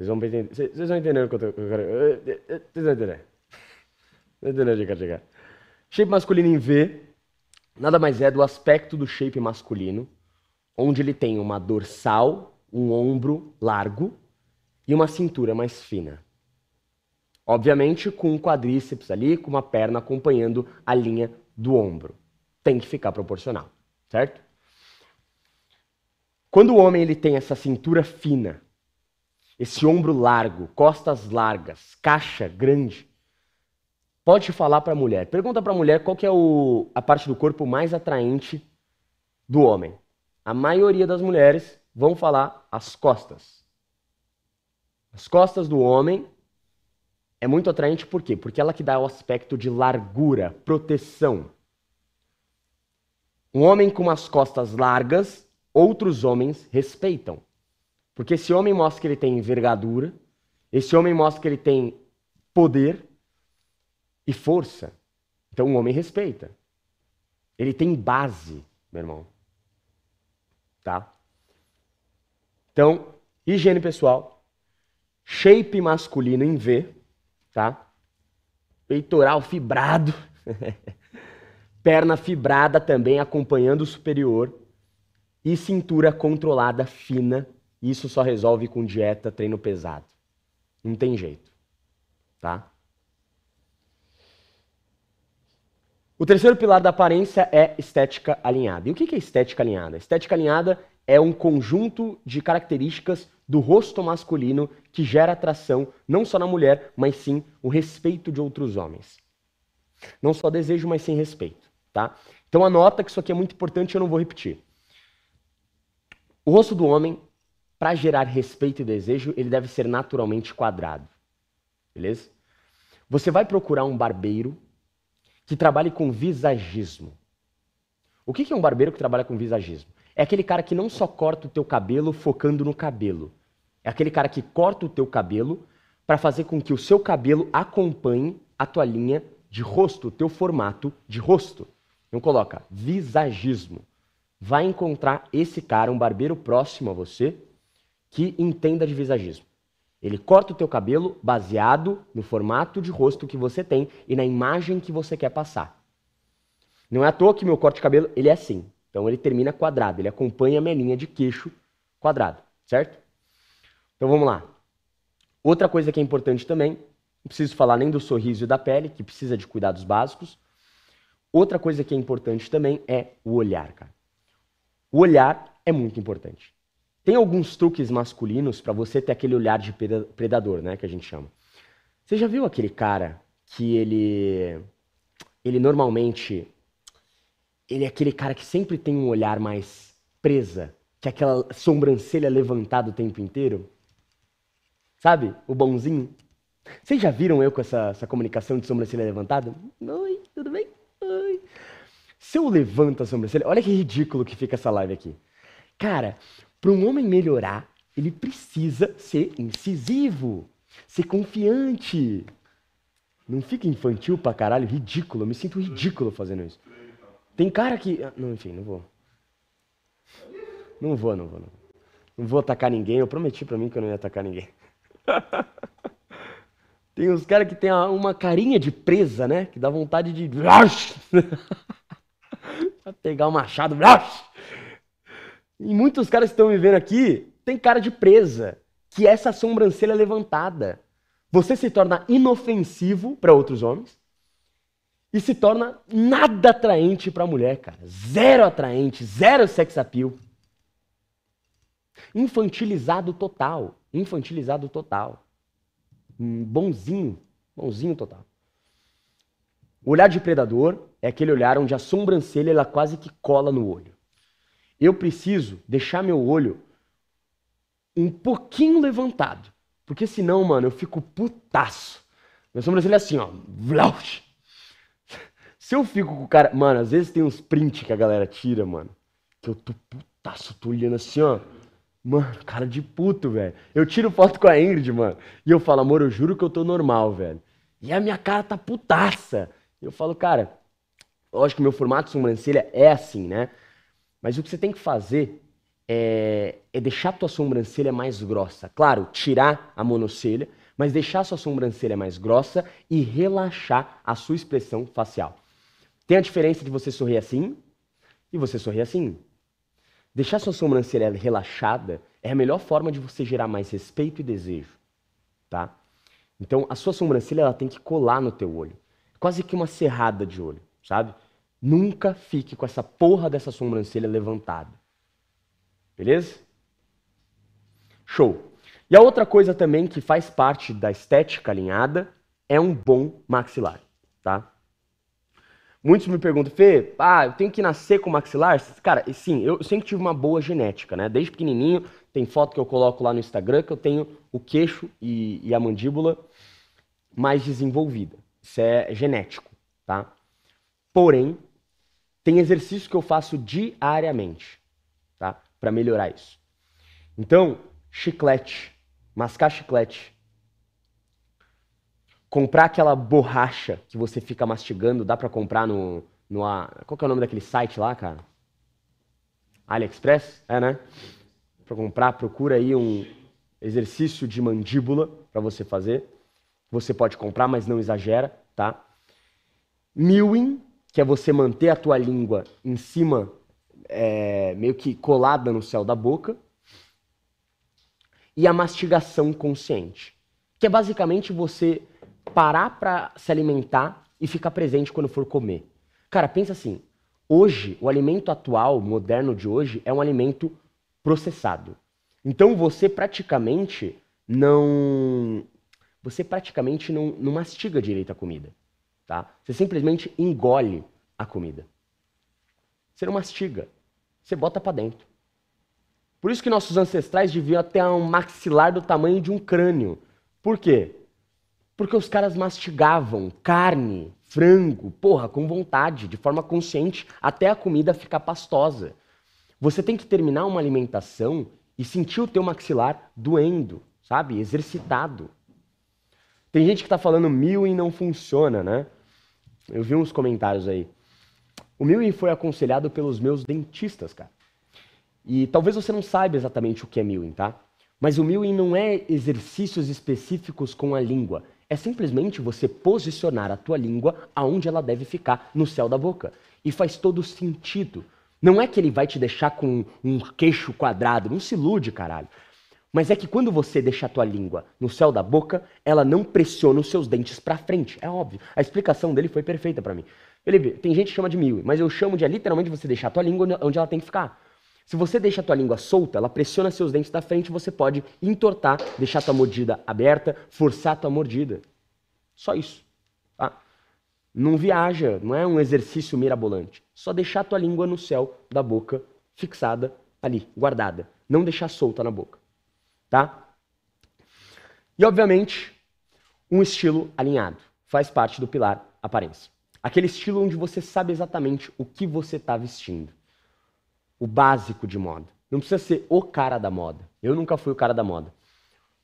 Vocês vão entender. Vocês vão entender o que eu quero. Eh, eh, eh, vocês vão entender. Vocês vão entender onde eu quero chegar. Shape masculino em V nada mais é do aspecto do shape masculino, onde ele tem uma dorsal, um ombro largo e uma cintura mais fina. Obviamente, com um quadríceps ali, com uma perna acompanhando a linha do ombro. Tem que ficar proporcional, certo? Quando o homem ele tem essa cintura fina, esse ombro largo, costas largas, caixa grande. Pode falar para a mulher. Pergunta para a mulher qual é o, a parte do corpo mais atraente do homem. A maioria das mulheres vão falar as costas. As costas do homem é muito atraente por quê? Porque ela que dá o aspecto de largura, proteção. Um homem com as costas largas, outros homens respeitam. Porque esse homem mostra que ele tem envergadura, esse homem mostra que ele tem poder e força. Então o homem respeita. Ele tem base, meu irmão. Tá? Então, higiene pessoal, shape masculino em V, tá? Peitoral fibrado. [LAUGHS] perna fibrada também acompanhando o superior e cintura controlada fina isso só resolve com dieta, treino pesado. Não tem jeito, tá? O terceiro pilar da aparência é estética alinhada. E o que é estética alinhada? Estética alinhada é um conjunto de características do rosto masculino que gera atração não só na mulher, mas sim o respeito de outros homens. Não só desejo, mas sim respeito, tá? Então anota que isso aqui é muito importante, eu não vou repetir. O rosto do homem para gerar respeito e desejo, ele deve ser naturalmente quadrado. Beleza? Você vai procurar um barbeiro que trabalhe com visagismo. O que é um barbeiro que trabalha com visagismo? É aquele cara que não só corta o teu cabelo focando no cabelo. É aquele cara que corta o teu cabelo para fazer com que o seu cabelo acompanhe a tua linha de rosto, o teu formato de rosto. Então coloca visagismo. Vai encontrar esse cara, um barbeiro próximo a você, que entenda de visagismo. Ele corta o teu cabelo baseado no formato de rosto que você tem e na imagem que você quer passar. Não é à toa que meu corte de cabelo, ele é assim. Então ele termina quadrado, ele acompanha a minha linha de queixo quadrado, certo? Então vamos lá. Outra coisa que é importante também, não preciso falar nem do sorriso e da pele, que precisa de cuidados básicos. Outra coisa que é importante também é o olhar, cara. O olhar é muito importante. Tem alguns truques masculinos para você ter aquele olhar de predador, né, que a gente chama. Você já viu aquele cara que ele ele normalmente ele é aquele cara que sempre tem um olhar mais presa, que é aquela sobrancelha levantada o tempo inteiro? Sabe? O bonzinho. Vocês já viram eu com essa, essa comunicação de sobrancelha levantada? Oi, tudo bem? Oi. Se eu levanto a sobrancelha, olha que ridículo que fica essa live aqui. Cara, para um homem melhorar, ele precisa ser incisivo, ser confiante. Não fica infantil pra caralho, ridículo. Eu me sinto ridículo fazendo isso. Tem cara que. Ah, não, enfim, não vou. Não vou, não vou, não vou. Não vou atacar ninguém. Eu prometi pra mim que eu não ia atacar ninguém. [LAUGHS] tem uns caras que tem uma carinha de presa, né? Que dá vontade de. [LAUGHS] pegar o um machado. [LAUGHS] E muitos caras que estão me vendo aqui têm cara de presa, que é essa sobrancelha é levantada. Você se torna inofensivo para outros homens e se torna nada atraente para a mulher, cara. Zero atraente, zero sex appeal. Infantilizado total, infantilizado total. Hum, bonzinho, bonzinho total. O olhar de predador é aquele olhar onde a sobrancelha ela quase que cola no olho. Eu preciso deixar meu olho um pouquinho levantado. Porque senão, mano, eu fico putaço. Meu sobrancelho é assim, ó. Se eu fico com o cara. Mano, às vezes tem uns print que a galera tira, mano. Que eu tô putaço, tô olhando assim, ó. Mano, cara de puto, velho. Eu tiro foto com a Ingrid, mano. E eu falo, amor, eu juro que eu tô normal, velho. E a minha cara tá putaça. Eu falo, cara, lógico que meu formato de sobrancelha é assim, né? Mas o que você tem que fazer é, é deixar a tua sobrancelha mais grossa. Claro, tirar a monocelha, mas deixar a sua sobrancelha mais grossa e relaxar a sua expressão facial. Tem a diferença de você sorrir assim e você sorrir assim. Deixar a sua sobrancelha relaxada é a melhor forma de você gerar mais respeito e desejo, tá? Então, a sua sobrancelha ela tem que colar no teu olho. É quase que uma serrada de olho, sabe? Nunca fique com essa porra dessa sobrancelha levantada. Beleza? Show. E a outra coisa também que faz parte da estética alinhada é um bom maxilar, tá? Muitos me perguntam, Fê, ah, eu tenho que nascer com maxilar? Cara, sim, eu sempre tive uma boa genética, né? Desde pequenininho, tem foto que eu coloco lá no Instagram que eu tenho o queixo e, e a mandíbula mais desenvolvida. Isso é genético, tá? Porém, tem exercício que eu faço diariamente, tá? Para melhorar isso. Então, chiclete, mascar chiclete. Comprar aquela borracha que você fica mastigando, dá para comprar no, no qual que é o nome daquele site lá, cara? AliExpress, é, né? Para comprar, procura aí um exercício de mandíbula para você fazer. Você pode comprar, mas não exagera, tá? Mewing, que é você manter a tua língua em cima, é, meio que colada no céu da boca, e a mastigação consciente, que é basicamente você parar para se alimentar e ficar presente quando for comer. Cara, pensa assim, hoje, o alimento atual, moderno de hoje, é um alimento processado. Então você praticamente não você praticamente não, não mastiga direito a comida. Tá? Você simplesmente engole a comida. Você não mastiga, você bota para dentro. Por isso que nossos ancestrais deviam até um maxilar do tamanho de um crânio. Por quê? Porque os caras mastigavam carne, frango, porra, com vontade, de forma consciente, até a comida ficar pastosa. Você tem que terminar uma alimentação e sentir o teu maxilar doendo, sabe? Exercitado. Tem gente que está falando mil e não funciona, né? Eu vi uns comentários aí. O Millie foi aconselhado pelos meus dentistas, cara. E talvez você não saiba exatamente o que é Milling, tá? Mas o Milling não é exercícios específicos com a língua. É simplesmente você posicionar a tua língua aonde ela deve ficar, no céu da boca. E faz todo sentido. Não é que ele vai te deixar com um queixo quadrado. Não se ilude, caralho. Mas é que quando você deixa a tua língua no céu da boca, ela não pressiona os seus dentes para frente. É óbvio. A explicação dele foi perfeita para mim. Felipe, tem gente que chama de mil, mas eu chamo de é, literalmente você deixar a tua língua onde ela tem que ficar. Se você deixa a tua língua solta, ela pressiona seus dentes da frente, você pode entortar, deixar a tua mordida aberta, forçar a tua mordida. Só isso. Tá? Não viaja, não é um exercício mirabolante. Só deixar a tua língua no céu da boca, fixada ali, guardada. Não deixar solta na boca tá? E obviamente, um estilo alinhado faz parte do pilar aparência. Aquele estilo onde você sabe exatamente o que você está vestindo. O básico de moda. Não precisa ser o cara da moda. Eu nunca fui o cara da moda.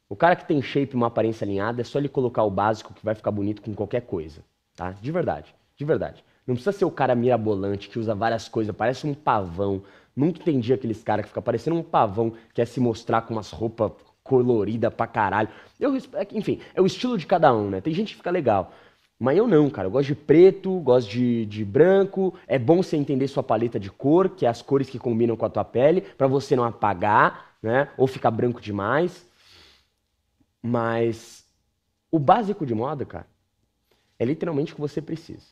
O cara que tem shape uma aparência alinhada, é só ele colocar o básico que vai ficar bonito com qualquer coisa, tá? De verdade, de verdade. Não precisa ser o cara mirabolante que usa várias coisas, parece um pavão, Nunca entendi aqueles caras que ficam parecendo um pavão, quer se mostrar com umas roupas coloridas pra caralho. Eu, é enfim, é o estilo de cada um, né? Tem gente que fica legal. Mas eu não, cara. Eu gosto de preto, gosto de, de branco. É bom você entender sua paleta de cor, que é as cores que combinam com a tua pele, para você não apagar, né? Ou ficar branco demais. Mas o básico de moda, cara, é literalmente o que você precisa,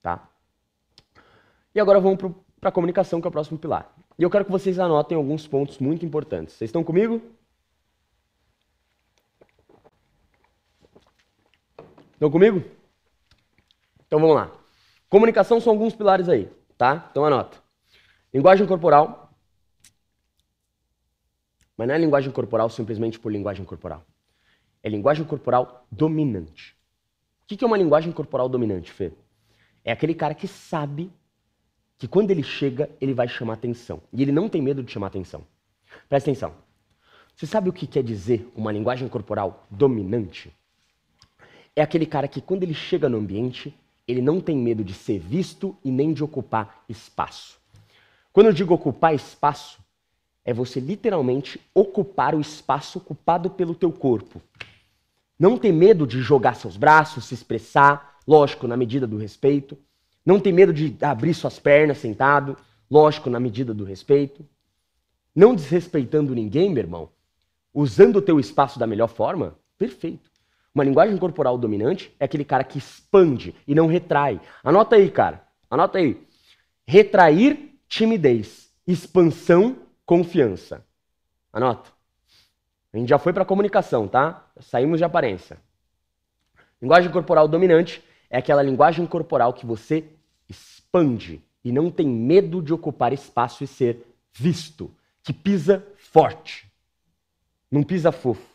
tá? E agora vamos pro para a comunicação, que é o próximo pilar. E eu quero que vocês anotem alguns pontos muito importantes. Vocês estão comigo? Estão comigo? Então vamos lá. Comunicação são alguns pilares aí, tá? Então anota. Linguagem corporal. Mas não é linguagem corporal simplesmente por linguagem corporal. É linguagem corporal dominante. O que é uma linguagem corporal dominante, Fê? É aquele cara que sabe que quando ele chega, ele vai chamar atenção. E ele não tem medo de chamar atenção. Presta atenção. Você sabe o que quer dizer uma linguagem corporal dominante? É aquele cara que quando ele chega no ambiente, ele não tem medo de ser visto e nem de ocupar espaço. Quando eu digo ocupar espaço, é você literalmente ocupar o espaço ocupado pelo teu corpo. Não ter medo de jogar seus braços, se expressar, lógico, na medida do respeito. Não tem medo de abrir suas pernas sentado, lógico, na medida do respeito. Não desrespeitando ninguém, meu irmão. Usando o teu espaço da melhor forma, perfeito. Uma linguagem corporal dominante é aquele cara que expande e não retrai. Anota aí, cara. Anota aí. Retrair, timidez. Expansão, confiança. Anota. A gente já foi para comunicação, tá? Saímos de aparência. Linguagem corporal dominante é aquela linguagem corporal que você expande e não tem medo de ocupar espaço e ser visto, que pisa forte, não pisa fofo,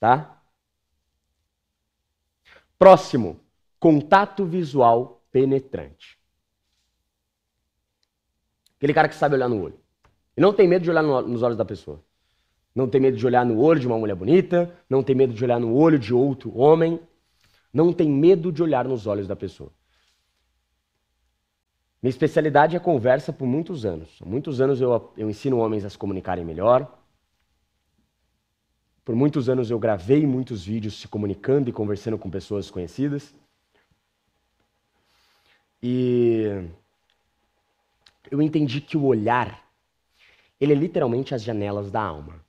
tá? Próximo, contato visual penetrante. Aquele cara que sabe olhar no olho. E não tem medo de olhar no, nos olhos da pessoa. Não tem medo de olhar no olho de uma mulher bonita, não tem medo de olhar no olho de outro homem, não tem medo de olhar nos olhos da pessoa. Minha especialidade é conversa por muitos anos. Há muitos anos eu, eu ensino homens a se comunicarem melhor. Por muitos anos eu gravei muitos vídeos se comunicando e conversando com pessoas desconhecidas. E eu entendi que o olhar, ele é literalmente as janelas da alma.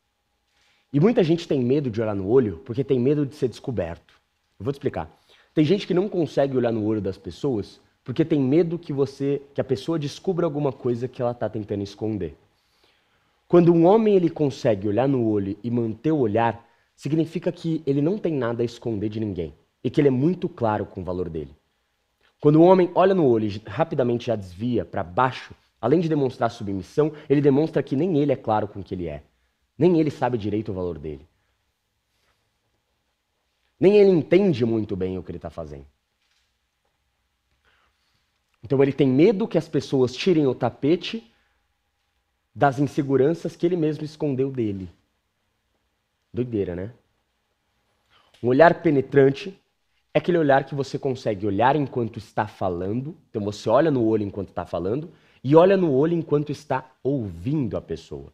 E muita gente tem medo de olhar no olho porque tem medo de ser descoberto. Eu vou te explicar. Tem gente que não consegue olhar no olho das pessoas porque tem medo que você, que a pessoa descubra alguma coisa que ela está tentando esconder. Quando um homem ele consegue olhar no olho e manter o olhar, significa que ele não tem nada a esconder de ninguém e que ele é muito claro com o valor dele. Quando o homem olha no olho e rapidamente já desvia para baixo, além de demonstrar submissão, ele demonstra que nem ele é claro com o que ele é. Nem ele sabe direito o valor dele. Nem ele entende muito bem o que ele está fazendo. Então ele tem medo que as pessoas tirem o tapete das inseguranças que ele mesmo escondeu dele. Doideira, né? Um olhar penetrante é aquele olhar que você consegue olhar enquanto está falando. Então você olha no olho enquanto está falando e olha no olho enquanto está ouvindo a pessoa.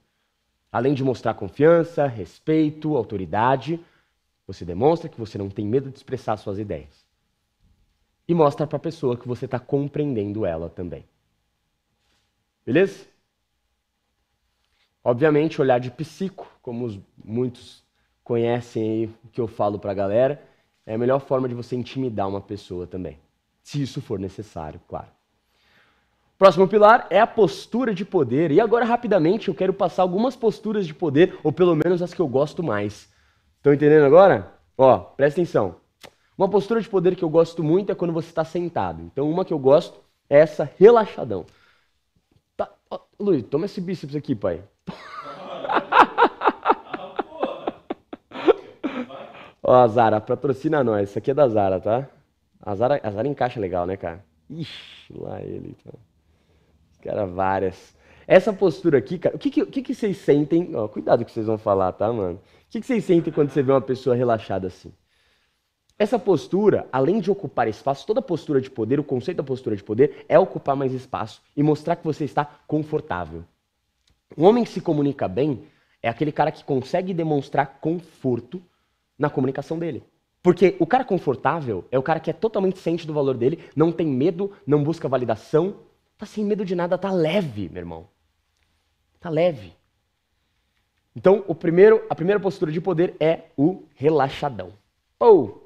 Além de mostrar confiança, respeito, autoridade, você demonstra que você não tem medo de expressar suas ideias e mostra para a pessoa que você está compreendendo ela também. Beleza? Obviamente, olhar de psico, como os, muitos conhecem aí que eu falo para a galera, é a melhor forma de você intimidar uma pessoa também. Se isso for necessário, claro. Próximo pilar é a postura de poder. E agora, rapidamente, eu quero passar algumas posturas de poder, ou pelo menos as que eu gosto mais. Estão entendendo agora? Ó, presta atenção. Uma postura de poder que eu gosto muito é quando você está sentado. Então, uma que eu gosto é essa relaxadão. Tá, ó, Luiz, toma esse bíceps aqui, pai. [LAUGHS] ó, Zara, patrocina nós. Isso aqui é da Zara, tá? A Zara, a Zara encaixa legal, né, cara? Ixi, lá ele. Tá. Então. Cara, várias. Essa postura aqui, cara, o que, que, que, que vocês sentem? Ó, cuidado que vocês vão falar, tá, mano? O que, que vocês sentem quando você vê uma pessoa relaxada assim? Essa postura, além de ocupar espaço, toda postura de poder, o conceito da postura de poder é ocupar mais espaço e mostrar que você está confortável. Um homem que se comunica bem é aquele cara que consegue demonstrar conforto na comunicação dele. Porque o cara confortável é o cara que é totalmente ciente do valor dele, não tem medo, não busca validação, tá sem medo de nada, tá leve, meu irmão. Tá leve. Então, o primeiro, a primeira postura de poder é o relaxadão. Pou! Oh,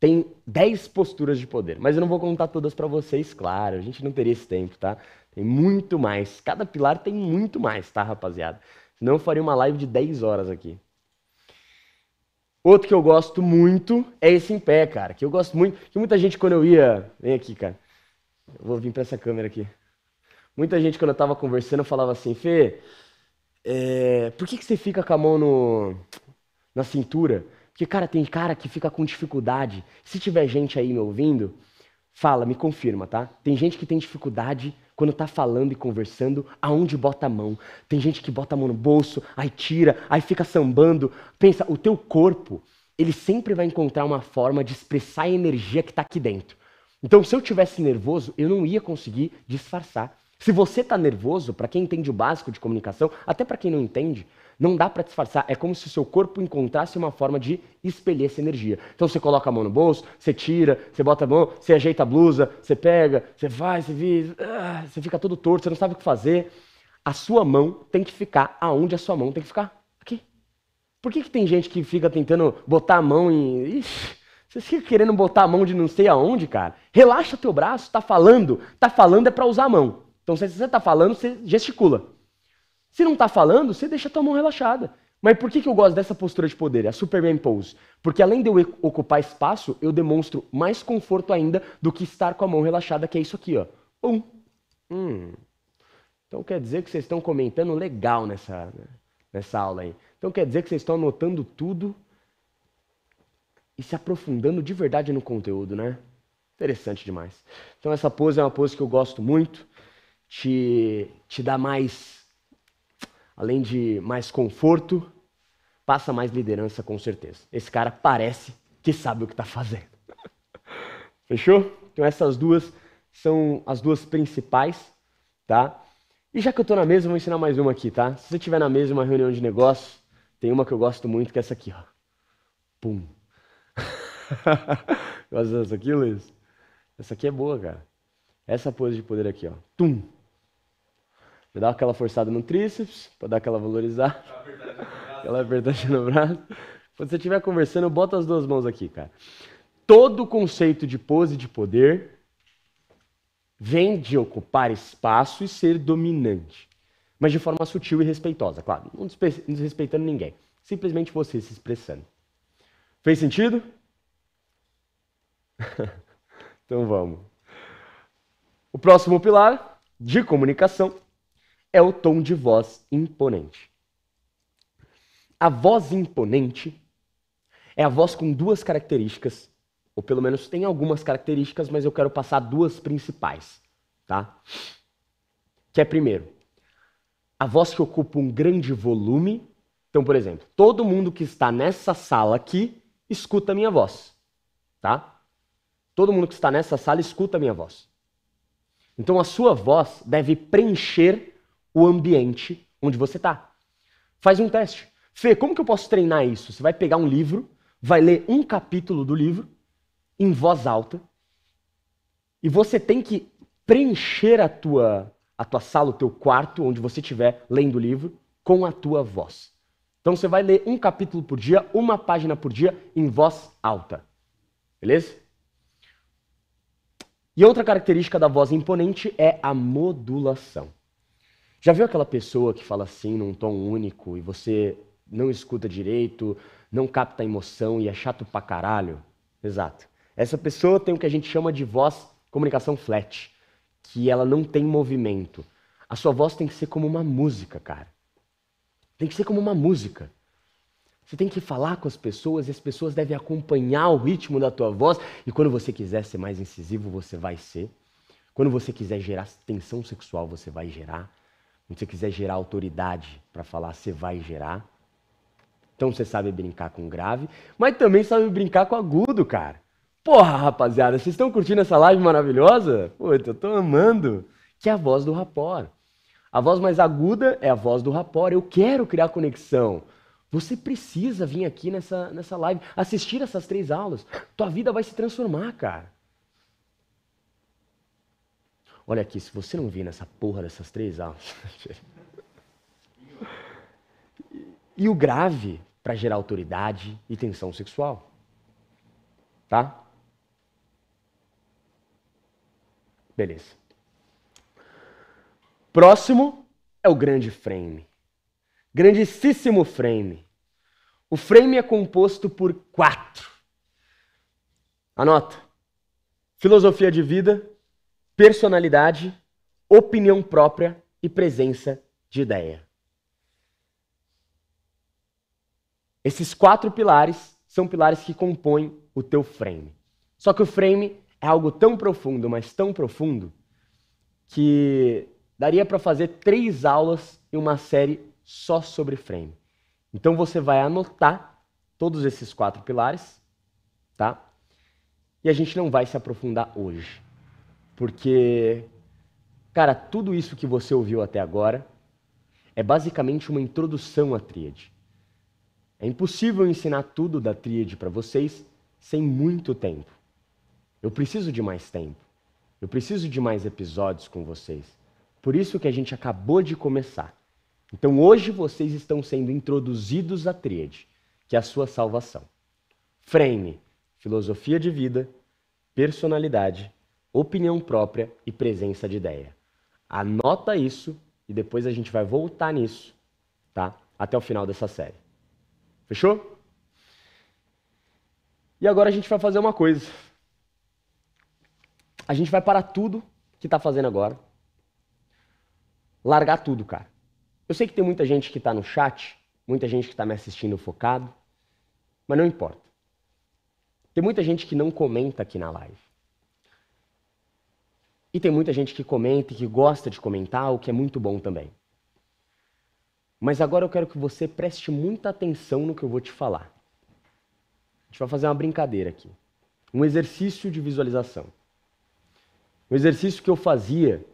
tem 10 posturas de poder, mas eu não vou contar todas para vocês, claro, a gente não teria esse tempo, tá? Tem muito mais, cada pilar tem muito mais, tá, rapaziada? Senão eu faria uma live de 10 horas aqui. Outro que eu gosto muito é esse em pé, cara, que eu gosto muito, que muita gente quando eu ia, vem aqui, cara. Eu vou vir para essa câmera aqui. Muita gente quando eu tava conversando falava assim, Fê, é... por que, que você fica com a mão no... na cintura? Porque, cara, tem cara que fica com dificuldade. Se tiver gente aí me ouvindo, fala, me confirma, tá? Tem gente que tem dificuldade quando tá falando e conversando, aonde bota a mão. Tem gente que bota a mão no bolso, aí tira, aí fica sambando. Pensa, o teu corpo, ele sempre vai encontrar uma forma de expressar a energia que tá aqui dentro. Então, se eu tivesse nervoso, eu não ia conseguir disfarçar. Se você tá nervoso, para quem entende o básico de comunicação, até para quem não entende, não dá para disfarçar, é como se o seu corpo encontrasse uma forma de espelhar essa energia. Então você coloca a mão no bolso, você tira, você bota a mão, você ajeita a blusa, você pega, você vai, você vira, ah, você fica todo torto, você não sabe o que fazer. A sua mão tem que ficar aonde a sua mão tem que ficar. Aqui. Por que, que tem gente que fica tentando botar a mão em. Ixi, você fica querendo botar a mão de não sei aonde, cara? Relaxa teu braço, tá falando. Tá falando é para usar a mão. Então se você tá falando, você gesticula. Se não está falando, você deixa a tua mão relaxada. Mas por que, que eu gosto dessa postura de poder, a Superman Pose? Porque além de eu ocupar espaço, eu demonstro mais conforto ainda do que estar com a mão relaxada, que é isso aqui, ó. Um. Hum. Então quer dizer que vocês estão comentando legal nessa, né, nessa aula aí. Então quer dizer que vocês estão anotando tudo e se aprofundando de verdade no conteúdo, né? Interessante demais. Então essa pose é uma pose que eu gosto muito. Te, te dá mais além de mais conforto, passa mais liderança com certeza. Esse cara parece que sabe o que está fazendo. [LAUGHS] Fechou? Então essas duas são as duas principais, tá? E já que eu estou na mesa, eu vou ensinar mais uma aqui, tá? Se você tiver na mesa uma reunião de negócios, tem uma que eu gosto muito, que é essa aqui, ó. Pum. [LAUGHS] Gosta dessa aqui, Luiz? Essa aqui é boa, cara. Essa pose de poder aqui, ó. Tum me dar aquela forçada no tríceps, para dar aquela valorizada. Aquela verdade no braço. Quando você estiver conversando, bota as duas mãos aqui, cara. Todo conceito de pose de poder vem de ocupar espaço e ser dominante. Mas de forma sutil e respeitosa, claro. Não desrespeitando ninguém. Simplesmente você se expressando. Fez sentido? [LAUGHS] então vamos. O próximo pilar de comunicação é o tom de voz imponente. A voz imponente é a voz com duas características, ou pelo menos tem algumas características, mas eu quero passar duas principais, tá? Que é primeiro, a voz que ocupa um grande volume. Então, por exemplo, todo mundo que está nessa sala aqui escuta a minha voz, tá? Todo mundo que está nessa sala escuta a minha voz. Então a sua voz deve preencher o ambiente onde você está. Faz um teste. Fê, como que eu posso treinar isso? Você vai pegar um livro, vai ler um capítulo do livro em voz alta e você tem que preencher a tua a tua sala, o teu quarto, onde você estiver lendo o livro, com a tua voz. Então você vai ler um capítulo por dia, uma página por dia, em voz alta. Beleza? E outra característica da voz imponente é a modulação. Já viu aquela pessoa que fala assim num tom único e você não escuta direito, não capta a emoção e é chato pra caralho? Exato. Essa pessoa tem o que a gente chama de voz comunicação flat, que ela não tem movimento. A sua voz tem que ser como uma música, cara. Tem que ser como uma música. Você tem que falar com as pessoas e as pessoas devem acompanhar o ritmo da tua voz. E quando você quiser ser mais incisivo, você vai ser. Quando você quiser gerar tensão sexual, você vai gerar. Quando você quiser gerar autoridade para falar, você vai gerar. Então você sabe brincar com grave, mas também sabe brincar com agudo, cara. Porra, rapaziada, vocês estão curtindo essa live maravilhosa? Pô, eu tô amando. Que é a voz do rapor. A voz mais aguda é a voz do rapor. Eu quero criar conexão. Você precisa vir aqui nessa, nessa live, assistir essas três aulas. Tua vida vai se transformar, cara. Olha aqui, se você não vir nessa porra dessas três ah, aulas. [LAUGHS] e o grave para gerar autoridade e tensão sexual. Tá? Beleza. Próximo é o grande frame. Grandíssimo frame. O frame é composto por quatro. Anota: filosofia de vida, personalidade, opinião própria e presença de ideia. Esses quatro pilares são pilares que compõem o teu frame. Só que o frame é algo tão profundo, mas tão profundo, que daria para fazer três aulas e uma série só sobre frame. Então você vai anotar todos esses quatro pilares, tá? E a gente não vai se aprofundar hoje. Porque, cara, tudo isso que você ouviu até agora é basicamente uma introdução à tríade. É impossível ensinar tudo da tríade para vocês sem muito tempo. Eu preciso de mais tempo. Eu preciso de mais episódios com vocês. Por isso que a gente acabou de começar. Então hoje vocês estão sendo introduzidos à tríade, que é a sua salvação. Frame, filosofia de vida, personalidade opinião própria e presença de ideia. Anota isso e depois a gente vai voltar nisso, tá? Até o final dessa série. Fechou? E agora a gente vai fazer uma coisa. A gente vai parar tudo que tá fazendo agora. Largar tudo, cara. Eu sei que tem muita gente que tá no chat, muita gente que tá me assistindo focado, mas não importa. Tem muita gente que não comenta aqui na live. E tem muita gente que comenta e que gosta de comentar, o que é muito bom também. Mas agora eu quero que você preste muita atenção no que eu vou te falar. A gente vai fazer uma brincadeira aqui. Um exercício de visualização. Um exercício que eu fazia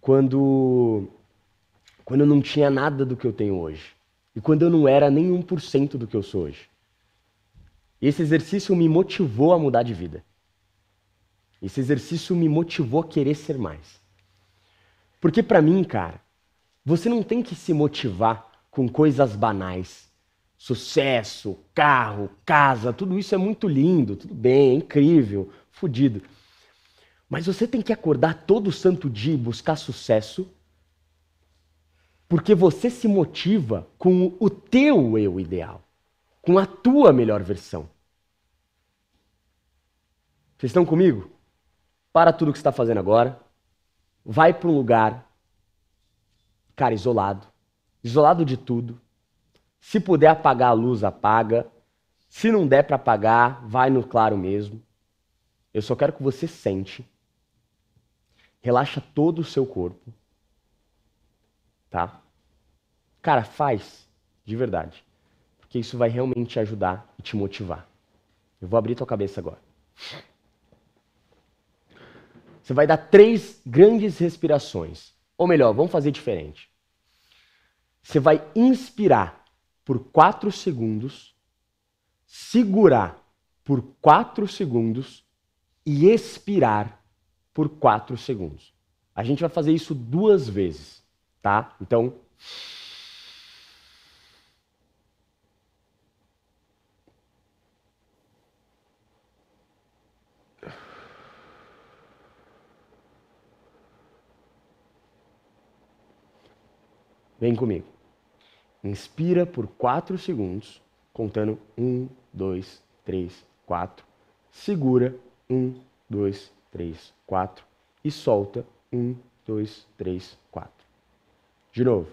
quando quando eu não tinha nada do que eu tenho hoje e quando eu não era nem 1% do que eu sou hoje. Esse exercício me motivou a mudar de vida. Esse exercício me motivou a querer ser mais. Porque para mim, cara, você não tem que se motivar com coisas banais. Sucesso, carro, casa, tudo isso é muito lindo, tudo bem, é incrível, fodido. Mas você tem que acordar todo santo dia e buscar sucesso, porque você se motiva com o teu eu ideal, com a tua melhor versão. Vocês estão comigo? para tudo que você está fazendo agora, vai para um lugar, cara, isolado, isolado de tudo. Se puder apagar a luz, apaga. Se não der para apagar, vai no claro mesmo. Eu só quero que você sente. Relaxa todo o seu corpo. Tá? Cara, faz de verdade. Porque isso vai realmente te ajudar e te motivar. Eu vou abrir tua cabeça agora. Você vai dar três grandes respirações. Ou melhor, vamos fazer diferente. Você vai inspirar por quatro segundos, segurar por quatro segundos e expirar por quatro segundos. A gente vai fazer isso duas vezes, tá? Então. Vem comigo. Inspira por 4 segundos, contando 1, 2, 3, 4. Segura 1, 2, 3, 4 e solta 1, 2, 3, 4. De novo.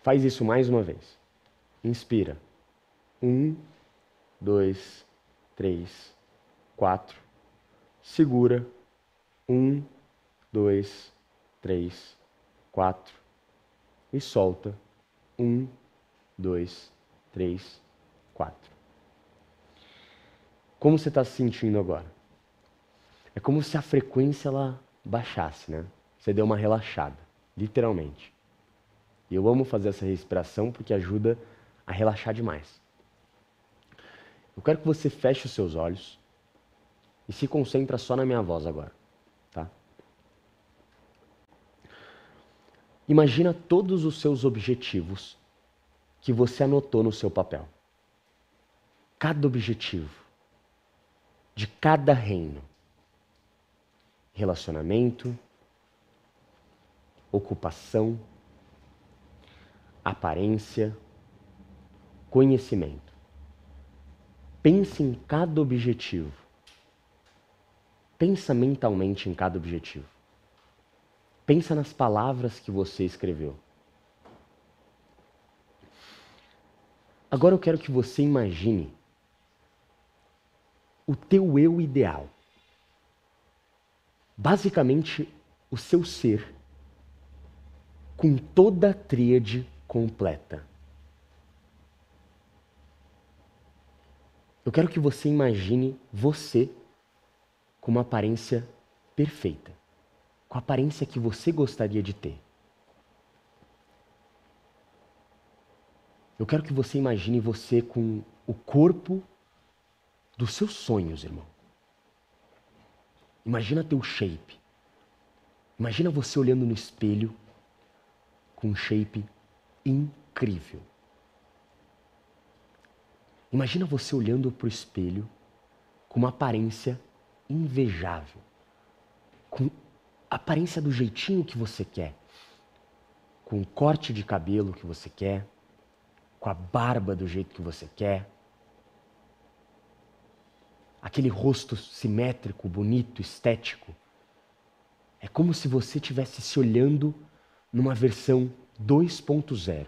Faz isso mais uma vez. Inspira. Um, dois, três, quatro. Segura. Um, dois, três, quatro. E solta. Um, dois, três, quatro. Como você está se sentindo agora? É como se a frequência ela baixasse, né? Você deu uma relaxada, literalmente. E eu amo fazer essa respiração porque ajuda a a relaxar demais. Eu quero que você feche os seus olhos e se concentra só na minha voz agora, tá? Imagina todos os seus objetivos que você anotou no seu papel. Cada objetivo de cada reino. Relacionamento, ocupação, aparência, conhecimento. Pense em cada objetivo. Pensa mentalmente em cada objetivo. Pensa nas palavras que você escreveu. Agora eu quero que você imagine o teu eu ideal. Basicamente, o seu ser com toda a tríade completa. Eu quero que você imagine você com uma aparência perfeita, com a aparência que você gostaria de ter. Eu quero que você imagine você com o corpo dos seus sonhos, irmão. Imagina teu shape. Imagina você olhando no espelho com um shape incrível. Imagina você olhando para o espelho com uma aparência invejável, com a aparência do jeitinho que você quer, com o corte de cabelo que você quer, com a barba do jeito que você quer, aquele rosto simétrico, bonito, estético. É como se você estivesse se olhando numa versão 2.0.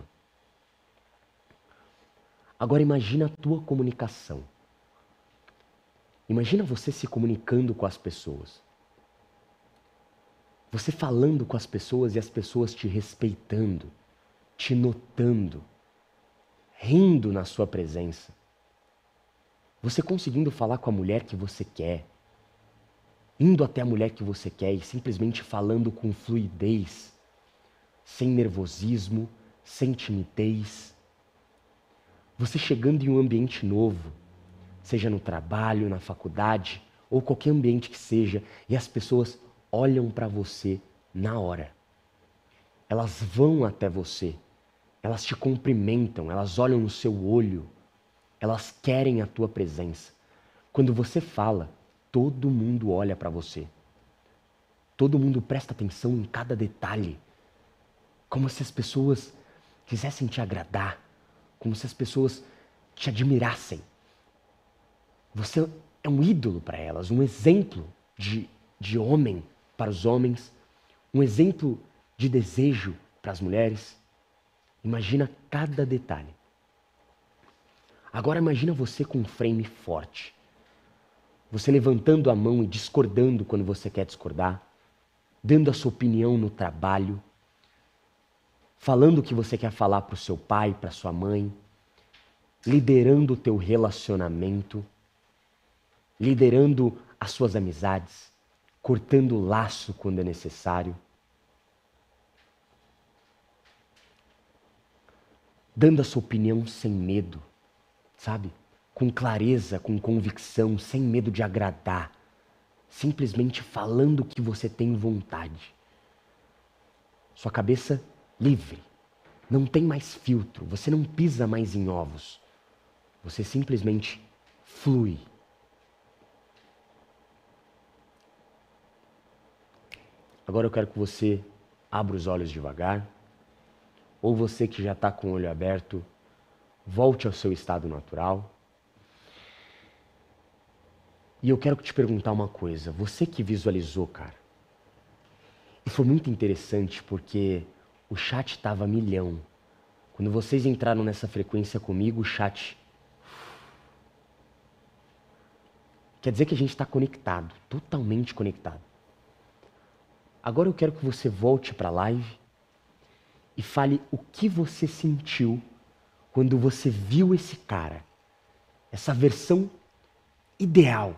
Agora imagina a tua comunicação. Imagina você se comunicando com as pessoas. Você falando com as pessoas e as pessoas te respeitando, te notando, rindo na sua presença. Você conseguindo falar com a mulher que você quer, indo até a mulher que você quer e simplesmente falando com fluidez, sem nervosismo, sem timidez você chegando em um ambiente novo, seja no trabalho, na faculdade ou qualquer ambiente que seja, e as pessoas olham para você na hora. Elas vão até você, elas te cumprimentam, elas olham no seu olho, elas querem a tua presença. Quando você fala, todo mundo olha para você. Todo mundo presta atenção em cada detalhe, como se as pessoas quisessem te agradar como se as pessoas te admirassem. Você é um ídolo para elas, um exemplo de, de homem para os homens, um exemplo de desejo para as mulheres. Imagina cada detalhe. Agora imagina você com um frame forte. Você levantando a mão e discordando quando você quer discordar, dando a sua opinião no trabalho, falando o que você quer falar para o seu pai, para sua mãe, liderando o teu relacionamento, liderando as suas amizades, cortando o laço quando é necessário, dando a sua opinião sem medo, sabe? Com clareza, com convicção, sem medo de agradar, simplesmente falando o que você tem vontade. Sua cabeça livre. Não tem mais filtro, você não pisa mais em ovos. Você simplesmente flui. Agora eu quero que você abra os olhos devagar, ou você que já está com o olho aberto, volte ao seu estado natural. E eu quero te perguntar uma coisa. Você que visualizou, cara, e foi muito interessante porque o chat tava milhão. Quando vocês entraram nessa frequência comigo, o chat. Quer dizer que a gente está conectado, totalmente conectado. Agora eu quero que você volte para a live e fale o que você sentiu quando você viu esse cara, essa versão ideal,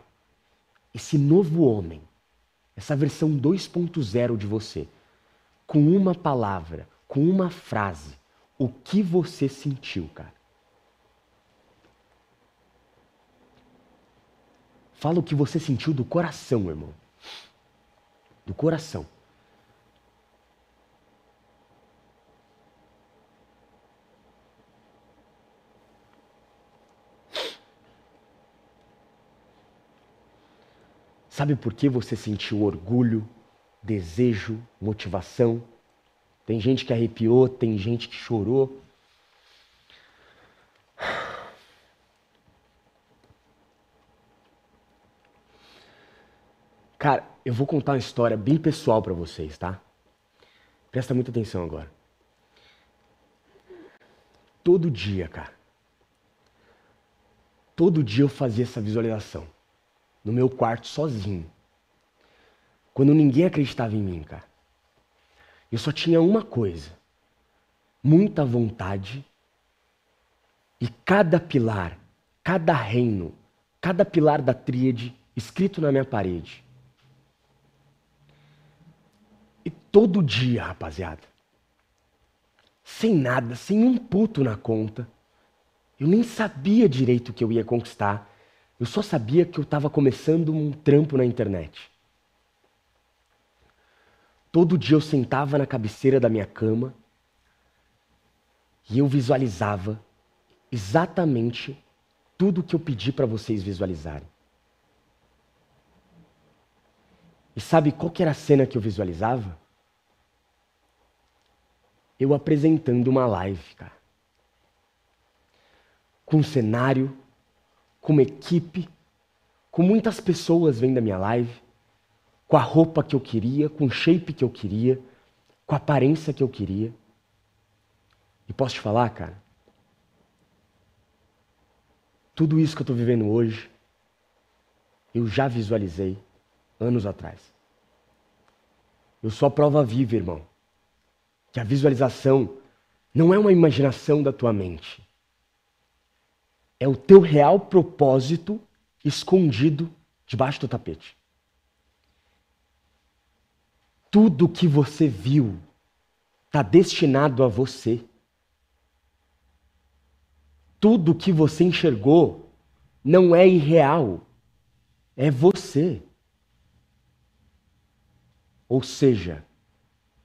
esse novo homem, essa versão 2.0 de você com uma palavra, com uma frase, o que você sentiu, cara? Fala o que você sentiu do coração, irmão. Do coração. Sabe por que você sentiu orgulho, desejo, motivação. Tem gente que arrepiou, tem gente que chorou. Cara, eu vou contar uma história bem pessoal para vocês, tá? Presta muita atenção agora. Todo dia, cara. Todo dia eu fazia essa visualização. No meu quarto, sozinho. Quando ninguém acreditava em mim, cara. Eu só tinha uma coisa: muita vontade. E cada pilar, cada reino, cada pilar da tríade escrito na minha parede. E todo dia, rapaziada, sem nada, sem um puto na conta, eu nem sabia direito o que eu ia conquistar. Eu só sabia que eu estava começando um trampo na internet. Todo dia eu sentava na cabeceira da minha cama e eu visualizava exatamente tudo o que eu pedi para vocês visualizarem. E sabe qual era a cena que eu visualizava? Eu apresentando uma live, cara. Com um cenário, com uma equipe, com muitas pessoas vendo a minha live com a roupa que eu queria, com o shape que eu queria, com a aparência que eu queria. E posso te falar, cara, tudo isso que eu estou vivendo hoje, eu já visualizei anos atrás. Eu sou a prova viva, irmão, que a visualização não é uma imaginação da tua mente. É o teu real propósito escondido debaixo do tapete. Tudo que você viu está destinado a você. Tudo que você enxergou não é irreal, é você. Ou seja,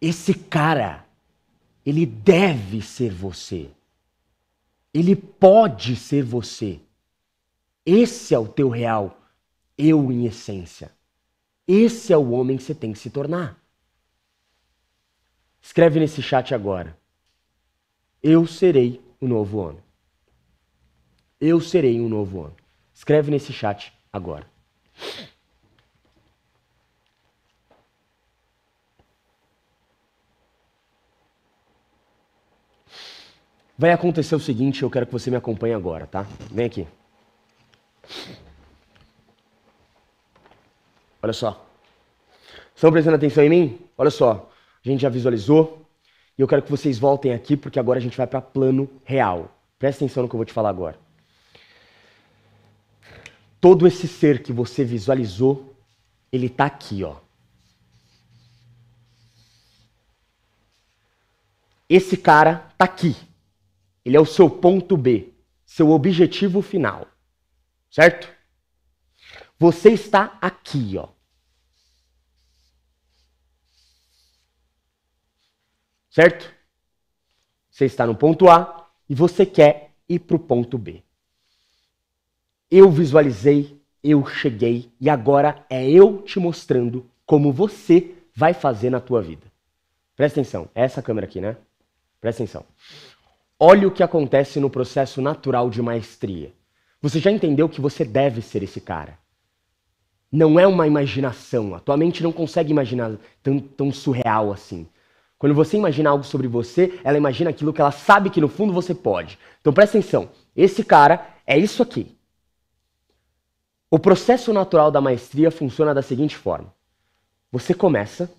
esse cara, ele deve ser você. Ele pode ser você. Esse é o teu real eu em essência. Esse é o homem que você tem que se tornar. Escreve nesse chat agora. Eu serei o novo homem. Eu serei um novo homem. Escreve nesse chat agora. Vai acontecer o seguinte, eu quero que você me acompanhe agora, tá? Vem aqui. Olha só. Estão prestando atenção em mim? Olha só. A gente já visualizou. E eu quero que vocês voltem aqui, porque agora a gente vai para plano real. Presta atenção no que eu vou te falar agora. Todo esse ser que você visualizou, ele está aqui, ó. Esse cara está aqui. Ele é o seu ponto B, seu objetivo final. Certo? Você está aqui, ó. Certo? Você está no ponto A e você quer ir para o ponto B. Eu visualizei, eu cheguei e agora é eu te mostrando como você vai fazer na tua vida. Presta atenção, é essa câmera aqui, né? Presta atenção. Olha o que acontece no processo natural de maestria. Você já entendeu que você deve ser esse cara. Não é uma imaginação. A tua mente não consegue imaginar tão, tão surreal assim. Quando você imagina algo sobre você, ela imagina aquilo que ela sabe que no fundo você pode. Então presta atenção, esse cara é isso aqui. O processo natural da maestria funciona da seguinte forma: você começa,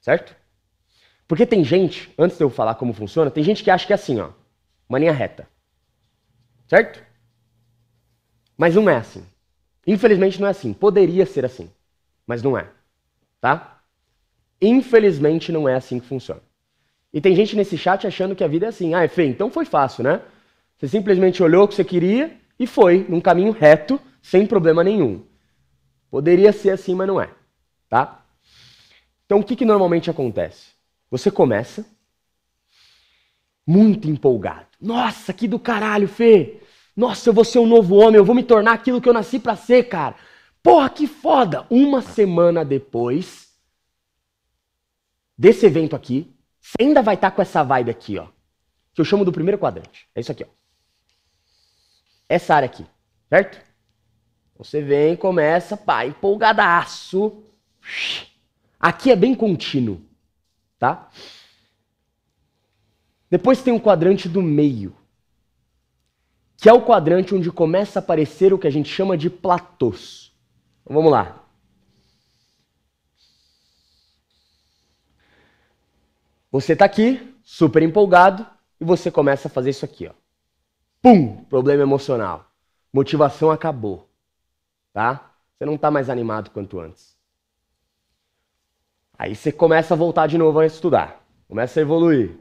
certo? Porque tem gente, antes de eu falar como funciona, tem gente que acha que é assim, ó, uma linha reta. Certo? Mas não é assim. Infelizmente não é assim. Poderia ser assim, mas não é. Tá? Infelizmente não é assim que funciona. E tem gente nesse chat achando que a vida é assim. Ah, Fê, então foi fácil, né? Você simplesmente olhou o que você queria e foi num caminho reto, sem problema nenhum. Poderia ser assim, mas não é, tá? Então o que, que normalmente acontece? Você começa muito empolgado. Nossa, que do caralho, Fê! Nossa, eu vou ser um novo homem, eu vou me tornar aquilo que eu nasci para ser, cara. Porra, que foda! Uma semana depois, desse evento aqui, você ainda vai estar tá com essa vibe aqui, ó. Que eu chamo do primeiro quadrante. É isso aqui, ó. Essa área aqui, certo? Você vem, começa, pá, empolgadaço. Aqui é bem contínuo, tá? Depois tem o um quadrante do meio, que é o quadrante onde começa a aparecer o que a gente chama de platôs. Então, vamos lá. Você está aqui, super empolgado, e você começa a fazer isso aqui, ó. Pum! Problema emocional. Motivação acabou. Tá? Você não está mais animado quanto antes. Aí você começa a voltar de novo a estudar. Começa a evoluir.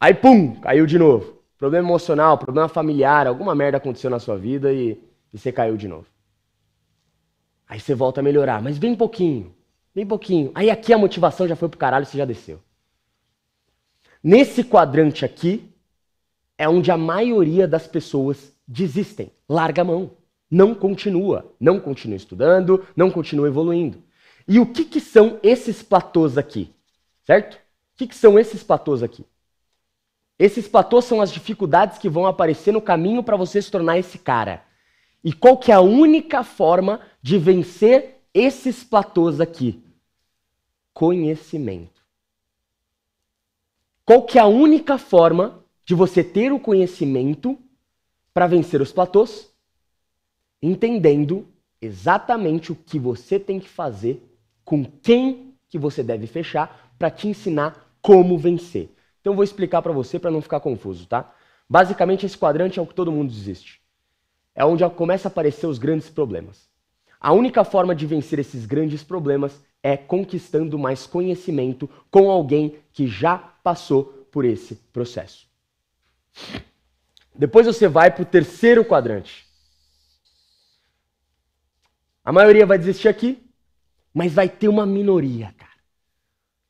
Aí pum, caiu de novo. Problema emocional, problema familiar, alguma merda aconteceu na sua vida e, e você caiu de novo. Aí você volta a melhorar, mas bem pouquinho bem pouquinho. Aí aqui a motivação já foi pro caralho, você já desceu. Nesse quadrante aqui é onde a maioria das pessoas desistem, larga a mão, não continua, não continua estudando, não continua evoluindo. E o que, que são esses platôs aqui? Certo? O que, que são esses platôs aqui? Esses platôs são as dificuldades que vão aparecer no caminho para você se tornar esse cara. E qual que é a única forma de vencer esses platôs aqui? conhecimento. Qual que é a única forma de você ter o conhecimento para vencer os platôs? Entendendo exatamente o que você tem que fazer, com quem que você deve fechar para te ensinar como vencer. Então vou explicar para você para não ficar confuso, tá? Basicamente esse quadrante é o que todo mundo desiste. É onde começa a aparecer os grandes problemas. A única forma de vencer esses grandes problemas é conquistando mais conhecimento com alguém que já passou por esse processo. Depois você vai para o terceiro quadrante. A maioria vai desistir aqui, mas vai ter uma minoria, cara.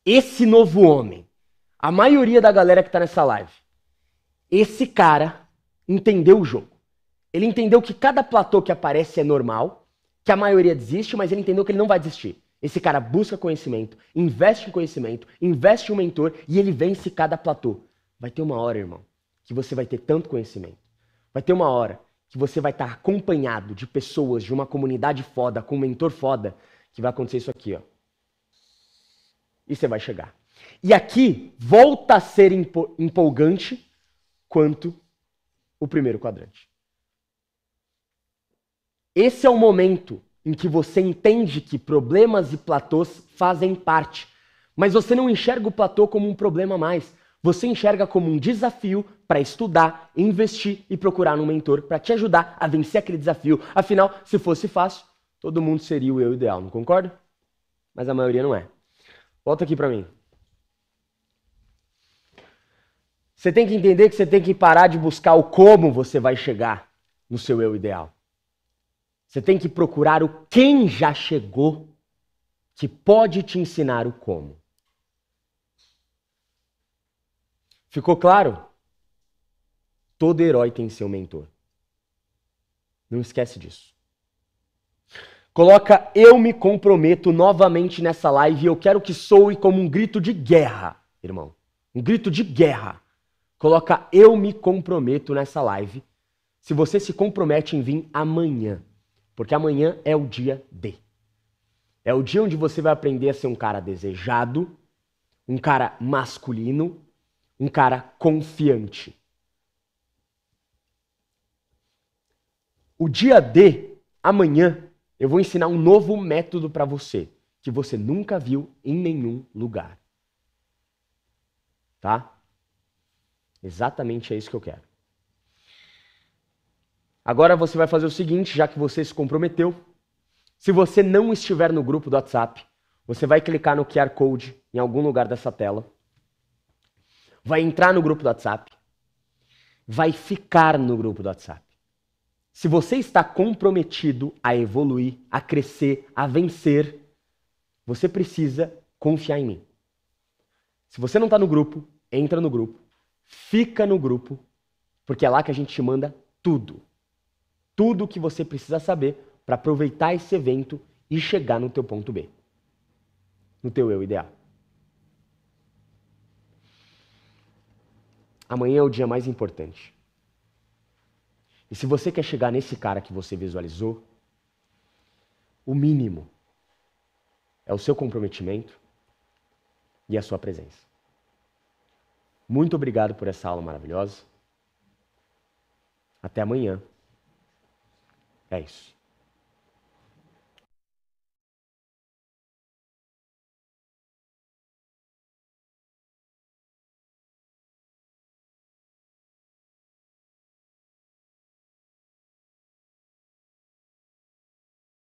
Esse novo homem, a maioria da galera que está nessa live, esse cara entendeu o jogo. Ele entendeu que cada platô que aparece é normal, que a maioria desiste, mas ele entendeu que ele não vai desistir. Esse cara busca conhecimento, investe em conhecimento, investe em um mentor e ele vence cada platô. Vai ter uma hora, irmão, que você vai ter tanto conhecimento. Vai ter uma hora que você vai estar acompanhado de pessoas, de uma comunidade foda, com um mentor foda, que vai acontecer isso aqui, ó. E você vai chegar. E aqui volta a ser empolgante quanto o primeiro quadrante. Esse é o momento em que você entende que problemas e platôs fazem parte, mas você não enxerga o platô como um problema mais. Você enxerga como um desafio para estudar, investir e procurar um mentor para te ajudar a vencer aquele desafio. Afinal, se fosse fácil, todo mundo seria o eu ideal, não concorda? Mas a maioria não é. Volta aqui para mim. Você tem que entender que você tem que parar de buscar o como você vai chegar no seu eu ideal. Você tem que procurar o quem já chegou que pode te ensinar o como. Ficou claro? Todo herói tem seu mentor. Não esquece disso. Coloca eu me comprometo novamente nessa live e eu quero que soe como um grito de guerra, irmão. Um grito de guerra. Coloca eu me comprometo nessa live. Se você se compromete em vir amanhã, porque amanhã é o dia D. É o dia onde você vai aprender a ser um cara desejado, um cara masculino, um cara confiante. O dia D, amanhã, eu vou ensinar um novo método para você, que você nunca viu em nenhum lugar. Tá? Exatamente é isso que eu quero. Agora você vai fazer o seguinte, já que você se comprometeu, se você não estiver no grupo do WhatsApp, você vai clicar no QR Code em algum lugar dessa tela, vai entrar no grupo do WhatsApp, vai ficar no grupo do WhatsApp. Se você está comprometido a evoluir, a crescer, a vencer, você precisa confiar em mim. Se você não está no grupo, entra no grupo, fica no grupo, porque é lá que a gente te manda tudo tudo o que você precisa saber para aproveitar esse evento e chegar no teu ponto B, no teu eu ideal. Amanhã é o dia mais importante. E se você quer chegar nesse cara que você visualizou, o mínimo é o seu comprometimento e a sua presença. Muito obrigado por essa aula maravilhosa. Até amanhã. É isso.